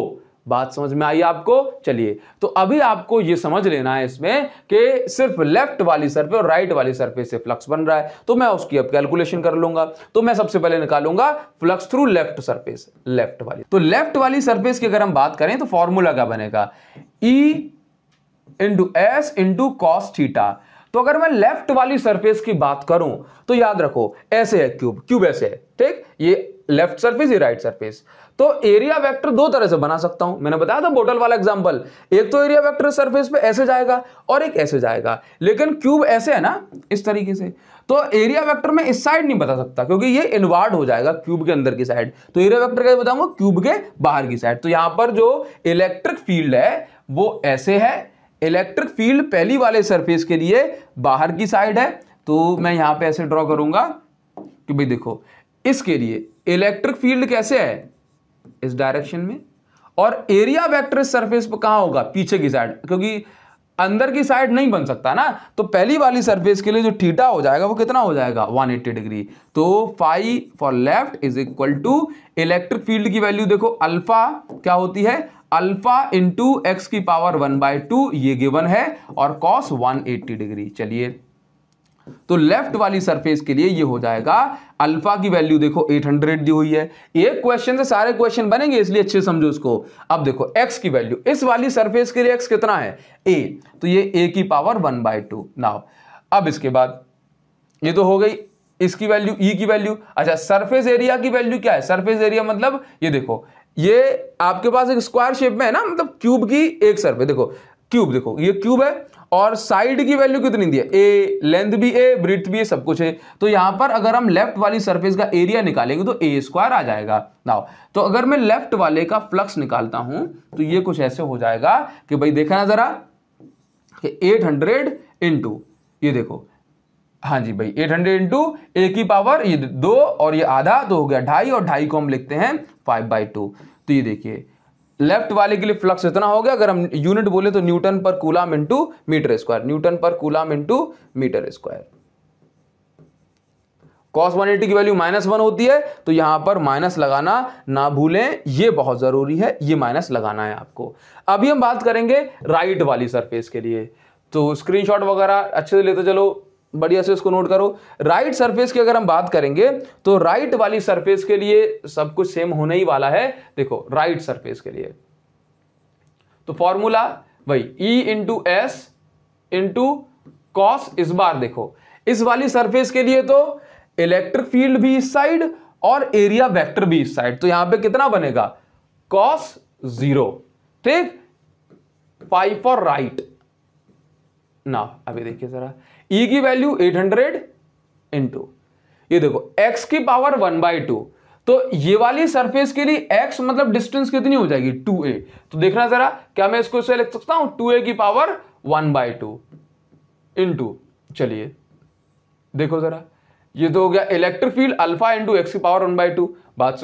बात समझ में आई आपको चलिए तो अभी आपको यह समझ लेना है इसमें कि सिर्फ लेफ्ट वाली सरफेस और राइट वाली सरफेस से फ्लक्स बन रहा है तो मैं उसकी अब कैलकुलेशन कर लूंगा तो मैं सबसे पहले निकालूंगा flux through left surface left वाली तो लेफ्ट वाली सरफेस की अगर हम बात करें तो फॉर्मूला क्या बनेगा E into S into cos theta तो अगर मैं लेफ्ट वाली सरफेस की बात करूं तो याद रखो ऐसे है क्यूब क्यूब ऐसे है ठीक ये लेफ्ट सरफेस ये राइट सरफेस तो एरिया वेक्टर दो तरह से बना सकता हूं मैंने बताया था बोटल वाला एग्जांपल एक तो एरिया वेक्टर सरफेस पे ऐसे जाएगा और एक ऐसे जाएगा लेकिन क्यूब ऐसे है ना इस तरीके से तो एरिया वेक्टर में इस साइड नहीं बता सकता क्योंकि ये इनवार्ड हो जाएगा क्यूब के अंदर की साइड तो एरिया वेक्टर कैसे बताऊंगा क्यूब के बाहर की साइड तो यहां पर जो इलेक्ट्रिक फील्ड है वो ऐसे है इलेक्ट्रिक फील्ड पहली वाले सरफेस के लिए बाहर की साइड है तो मैं यहां पे ऐसे ड्रॉ करूंगा कि भाई देखो इसके लिए इलेक्ट्रिक फील्ड कैसे है इस डायरेक्शन में और एरिया वेक्टर इस सरफेस पर कहां होगा पीछे की साइड क्योंकि अंदर की साइड नहीं बन सकता ना तो पहली वाली सरफेस के लिए जो थीटा हो जाएगा वो कितना हो जाएगा 180 डिग्री तो phi for left is equal to electric field की वैल्यू देखो अल्फा क्या होती है अल्फा इंटू एक्स की पावर वन बाय टू ये गिवन है और कॉस 180 डिग्री चलिए तो लेफ्ट वाली सरफेस के लिए ये हो जाएगा अल्फा की वैल्यू देखो 800 दी हुई है एक क्वेश्चन से सारे क्वेश्चन बनेंगे इसलिए अच्छे समझो इसको अब देखो एक्स की वैल्यू इस वाली सरफेस के लिए एक्स कितना है ए तो ये ए की power one by two now अब इसके बाद ये तो हो गई इसकी वैल्यू ई e की वैल्यू अच्छा सरफेस एरिया की वैल्यू क्या है सरफेस एरिया मतलब ये देखो ये आपके पास एक स्क्वायर शेप में है ना मतलब क्यूब की एक सर पे देखो क्यूब देखो ये क्यूब है और साइड की वैल्यू कितनी दी है ए लेंथ भी ए ब्रिथ भी ए सब कुछ है तो यहां पर अगर हम लेफ्ट वाली सरफेस का एरिया निकालेंगे तो ए स्क्वायर आ जाएगा नाउ तो अगर मैं लेफ्ट वाले का फ्लक्स निकालता हूं तो ये कुछ ऐसे हो जाएगा कि भाई देखा ना जरा कि 800 हंड्रेड टू ये देखो हाँ जी भाई एट हंड्रेड इंटू ए की पावर ये दो और ये आधा तो हो गया ढाई और ढाई को हम लिखते हैं फाइव बाई टू तो ये देखिए लेफ्ट वाले के लिए फ्लक्स इतना हो गया अगर हम यूनिट बोले तो न्यूटन पर coulomb into metre square newton पर coulomb into metre square cos 180 की वैल्यू माइनस वन होती है तो यहां पर माइनस लगाना ना भूलें ये बहुत ज़रूरी है ये माइनस लगाना है आपको अभी हम बात करेंगे राइट वाली सरफेस के लिए तो स्क्रीनशॉट वगैरह अच्छे से लेते चलो बढ़िया से इसको नोट करो राइट सरफेस की अगर हम बात करेंगे तो राइट वाली सरफेस के लिए सब कुछ सेम होने ही वाला है देखो राइट सरफेस के लिए तो फॉर्मूला वही E into S into cos इस बार देखो इस वाली सरफेस के लिए तो इलेक्ट्रिक फील्ड भी इस साइड और एरिया वेक्टर भी इस साइड तो यहां पे कितना बनेगा कॉस जीरो ठीक पाई फॉर राइट ना अभी देखिए जरा ई e की वैल्यू 800 हंड्रेड टू ये देखो x की पावर वन बाई टू तो ये वाली सरफेस के लिए x मतलब डिस्टेंस कितनी हो जाएगी 2a तो देखना जरा क्या मैं इसको लिख सकता हूं 2a की power one by two into चलिए देखो जरा ये तो हो गया electric field alpha into X की पावर वन बाई टू बात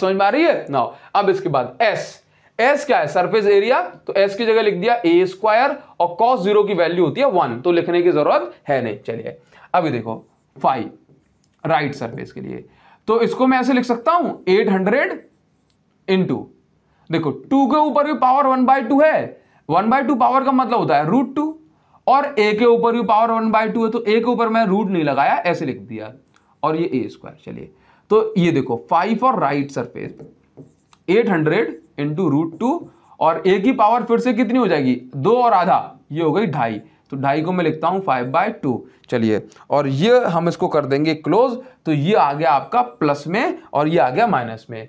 समझ में आ रही है ना अब इसके बाद s एस क्या है सरफेस एरिया तो एस की जगह लिख दिया ए स्क्वायर और कॉस जीरो की वैल्यू होती है वन तो लिखने की जरूरत है नहीं चलिए अभी देखो फाइव राइट सरफेस के लिए तो इसको मैं ऐसे लिख सकता हूं एट हंड्रेड इंटू देखो टू के ऊपर भी पावर वन बाय टू है वन बाय टू पावर का मतलब होता है रूट टू और ए के ऊपर भी पावर वन बाय टू है तो ए के ऊपर मैं रूट नहीं लगाया ऐसे लिख दिया और ये ए स्क्वायर चलिए तो ये देखो फाइव और right surface eight hundred into root two और ए की पावर फिर से कितनी हो जाएगी दो और आधा ये हो गई ढाई तो ढाई को मैं लिखता हूँ फाइव बाई टू चलिए और ये हम इसको कर देंगे क्लोज तो ये आ गया आपका प्लस में और ये आ गया माइनस में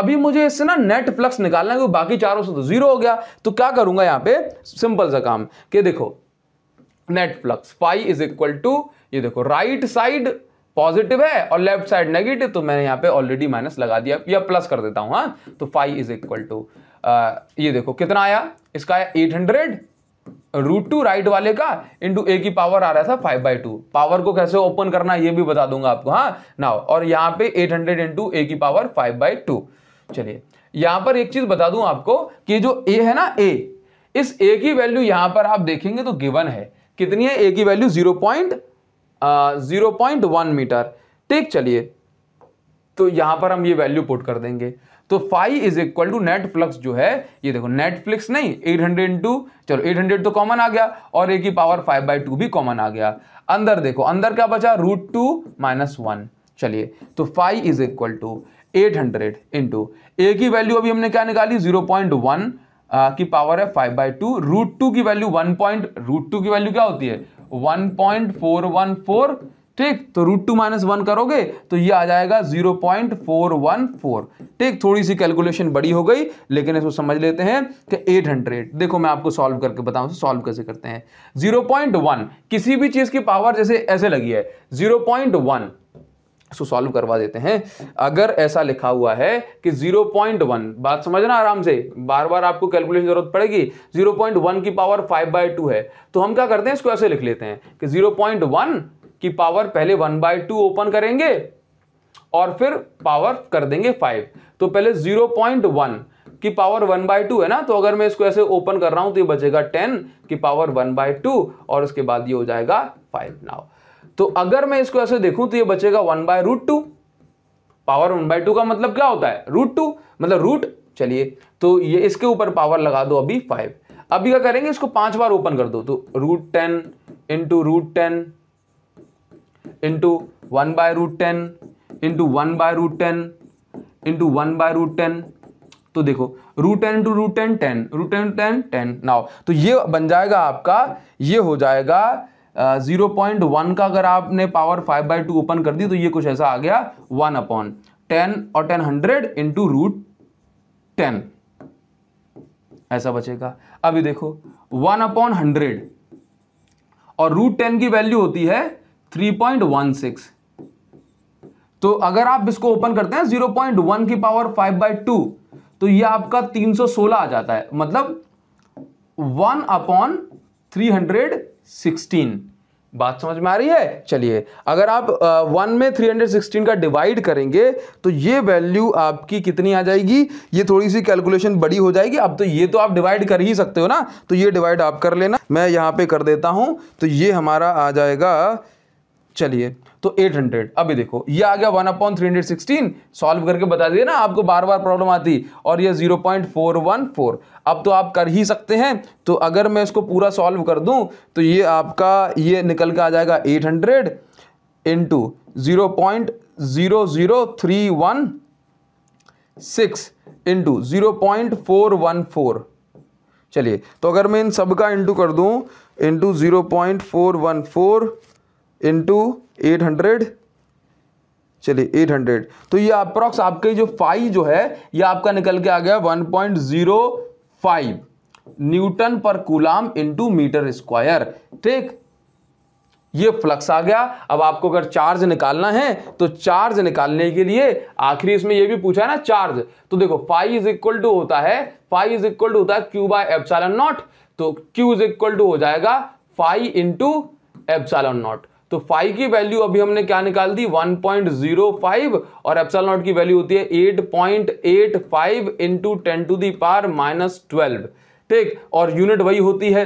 अभी मुझे इससे ना नेट फ्लक्स निकालना है क्योंकि बाकी चारों से तो जीरो हो गया तो क्या करूंगा यहाँ पे सिंपल सा काम कि देखो net flux phi is equal to ये देखो राइट साइड पॉजिटिव है और लेफ्ट साइड नेगेटिव तो मैंने यहाँ पे ऑलरेडी माइनस लगा दिया या प्लस कर देता हूँ हाँ तो फाइव इज इक्वल टू ये देखो कितना आया इसका आया eight hundred root two right वाले का इंटू ए की पावर आ रहा था फाइव बाई टू पावर को कैसे ओपन करना ये भी बता दूंगा आपको हाँ ना और यहाँ पे एट हंड्रेड इंटू ए की पावर फाइव बाई टू चलिए यहां पर एक चीज बता दूं आपको कि जो ए है ना ए इस ए की वैल्यू यहां पर आप देखेंगे तो गिवन है कितनी है ए की value zero point zero point one metre ठीक चलिए तो यहां पर हम ये वैल्यू पुट कर देंगे तो phi is equal to net flux जो है ये देखो नेटफ्लिक्स नहीं एट हंड्रेड इंटू चलो 800 तो कॉमन आ गया और ए की पावर फाइव बाई टू भी कॉमन आ गया अंदर देखो अंदर क्या बचा रूट टू माइनस वन चलिए तो phi is equal to eight hundred into a की वैल्यू अभी हमने क्या निकाली जीरो पॉइंट वन की पावर है five by two root two की value one point root two की वैल्यू क्या होती है 1.414 ठीक तो रूट टू माइनस वन करोगे तो ये आ जाएगा 0.414 ठीक थोड़ी सी कैलकुलेशन बड़ी हो गई लेकिन इसको समझ लेते हैं कि 800 देखो मैं आपको सॉल्व करके बताऊं सॉल्व तो कैसे करते हैं 0.1 किसी भी चीज़ की पावर जैसे ऐसे लगी है 0.1 सो सॉल्व करवा देते हैं अगर ऐसा लिखा हुआ है कि 0.1 बात समझना आराम से बार बार आपको कैलकुलेशन जरूरत पड़ेगी 0.1 की पावर 5 बाय टू है तो हम क्या करते हैं इसको ऐसे लिख लेते हैं कि 0.1 की पावर पहले 1 बाय टू ओपन करेंगे और फिर पावर कर देंगे 5 तो पहले 0.1 की पावर वन बाय टू है ना तो अगर मैं इसको ऐसे ओपन कर रहा हूं तो ये बचेगा टेन की पावर वन बाय टू और उसके बाद ये हो जाएगा फाइव नाव तो अगर मैं इसको ऐसे देखूं तो ये बचेगा one by root two power one by two का मतलब क्या होता है रूट टू मतलब रूट चलिए तो ये इसके ऊपर पावर लगा दो अभी फाइव अभी क्या करेंगे इसको पांच बार ओपन कर दो तो root ten into root ten into one by root ten into one by root ten into one by root ten तो देखो root ten two root ten ten root ten ten ten now तो ये बन जाएगा आपका ये हो जाएगा जीरो पॉइंट वन का अगर आपने power five by two open कर दी तो ये कुछ ऐसा आ गया वन अपॉन टेन और ten hundred into root ten ऐसा बचेगा अभी देखो वन अपॉन हंड्रेड और रूट टेन की वैल्यू होती है थ्री पॉइंट वन सिक्स तो अगर आप इसको ओपन करते हैं जीरो पॉइंट वन की पावर फाइव बाई टू तो ये आपका तीन सौ सोलह आ जाता है मतलब one upon three hundred sixteen बात समझ में आ रही है चलिए अगर आप वन में थ्री हंड्रेड सिक्सटीन का डिवाइड करेंगे तो ये वैल्यू आपकी कितनी आ जाएगी ये थोड़ी सी कैलकुलेशन बड़ी हो जाएगी अब तो ये तो आप डिवाइड कर ही सकते हो ना तो ये डिवाइड आप कर लेना मैं यहाँ पे कर देता हूँ तो ये हमारा आ जाएगा चलिए तो 800 अभी देखो ये आ गया one upon three hundred sixteen solve करके बता दिए ना आपको बार बार प्रॉब्लम आती और ये zero point four one four अब तो आप कर ही सकते हैं तो अगर मैं इसको पूरा सॉल्व कर दूँ तो ये आपका ये निकल के आ जाएगा eight hundred into zero point zero zero three one six into zero point four one four चलिए तो अगर मैं इन सब का इंटू कर दूं into zero point four one four into eight hundred चलिए एट हंड्रेड तो ये अप्रॉक्स आपके जो फाइव जो है ये आपका निकल के आ गया one point zero five newton पर कूलाम इंटू मीटर स्क्वायर ठीक ये फ्लक्स आ गया अब आपको अगर चार्ज निकालना है तो चार्ज निकालने के लिए आखिरी इसमें ये भी पूछा है ना चार्ज तो देखो फाइव इज इक्वल टू होता है फाइव इज इक्वल टू होता है क्यू बाय एफ नॉट तो क्यू इज इक्वल टू हो जाएगा फाइव इंटू एफ नॉट तो फाइव की वैल्यू अभी हमने क्या निकाल दी 1.05 और एप्सल नॉट की वैल्यू होती है 8.85 point eight five into ten to दार माइनस ट्वेल्व ठीक और यूनिट वही होती है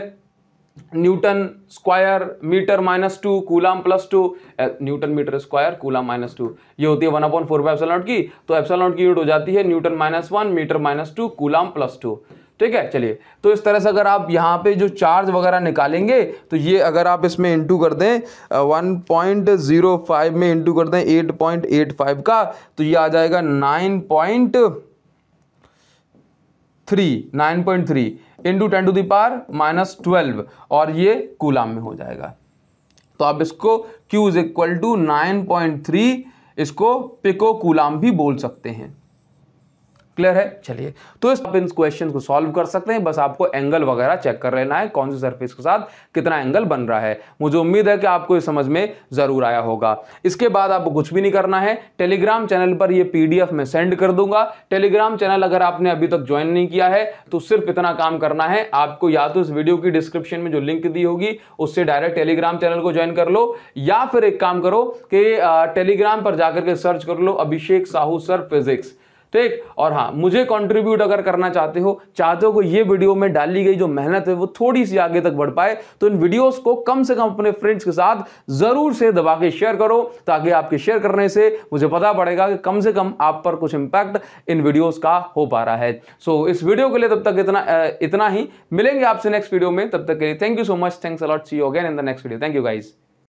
newton square metre minus two coulomb plus two newton metre square coulomb minus two ये होती है one point four by epsilon naught की तो एप्सल नॉट की यूनिट हो जाती है newton minus one metre minus two coulomb plus two ठीक है चलिए तो इस तरह से अगर आप यहाँ पे जो चार्ज वगैरह निकालेंगे तो ये अगर आप इसमें इंटू कर दें वन पॉइंट ज़ीरो फाइव में इंटू कर दें एट पॉइंट एट फाइव का तो ये आ जाएगा nine point three nine point three into ten to दार माइनस ट्वेल्व और ये कूलाम में हो जाएगा तो आप इसको Q is equal to nine point three इसको पिको कूलाम भी बोल सकते हैं क्लियर है चलिए तो इस आप इन क्वेश्चन को सॉल्व कर सकते हैं बस आपको एंगल वगैरह चेक कर लेना है कौन सी सरफेस के साथ कितना एंगल बन रहा है मुझे उम्मीद है कि आपको इस समझ में ज़रूर आया होगा इसके बाद आपको कुछ भी नहीं करना है टेलीग्राम चैनल पर यह पीडीएफ मैं सेंड कर दूंगा टेलीग्राम चैनल अगर आपने अभी तक ज्वाइन नहीं किया है तो सिर्फ इतना काम करना है आपको या तो इस वीडियो की डिस्क्रिप्शन में जो लिंक दी होगी उससे डायरेक्ट टेलीग्राम चैनल को ज्वाइन कर लो या फिर एक काम करो कि टेलीग्राम पर जाकर के सर्च कर लो अभिषेक साहू सर फिजिक्स ठीक और हाँ मुझे कंट्रीब्यूट अगर करना चाहते हो चाहते हो कि ये वीडियो में डाली गई जो मेहनत है वो थोड़ी सी आगे तक बढ़ पाए तो इन वीडियोस को कम से कम अपने फ्रेंड्स के साथ ज़रूर से दबा के शेयर करो ताकि आपके शेयर करने से मुझे पता पड़ेगा कि कम से कम आप पर कुछ इम्पैक्ट इन वीडियोज़ का हो पा रहा है सो so, इस वीडियो के लिए तब तक इतना इतना ही मिलेंगे आपसे नेक्स्ट वीडियो में तब तक के लिए thank you so much thanks a lot see you again in the next video thank you guys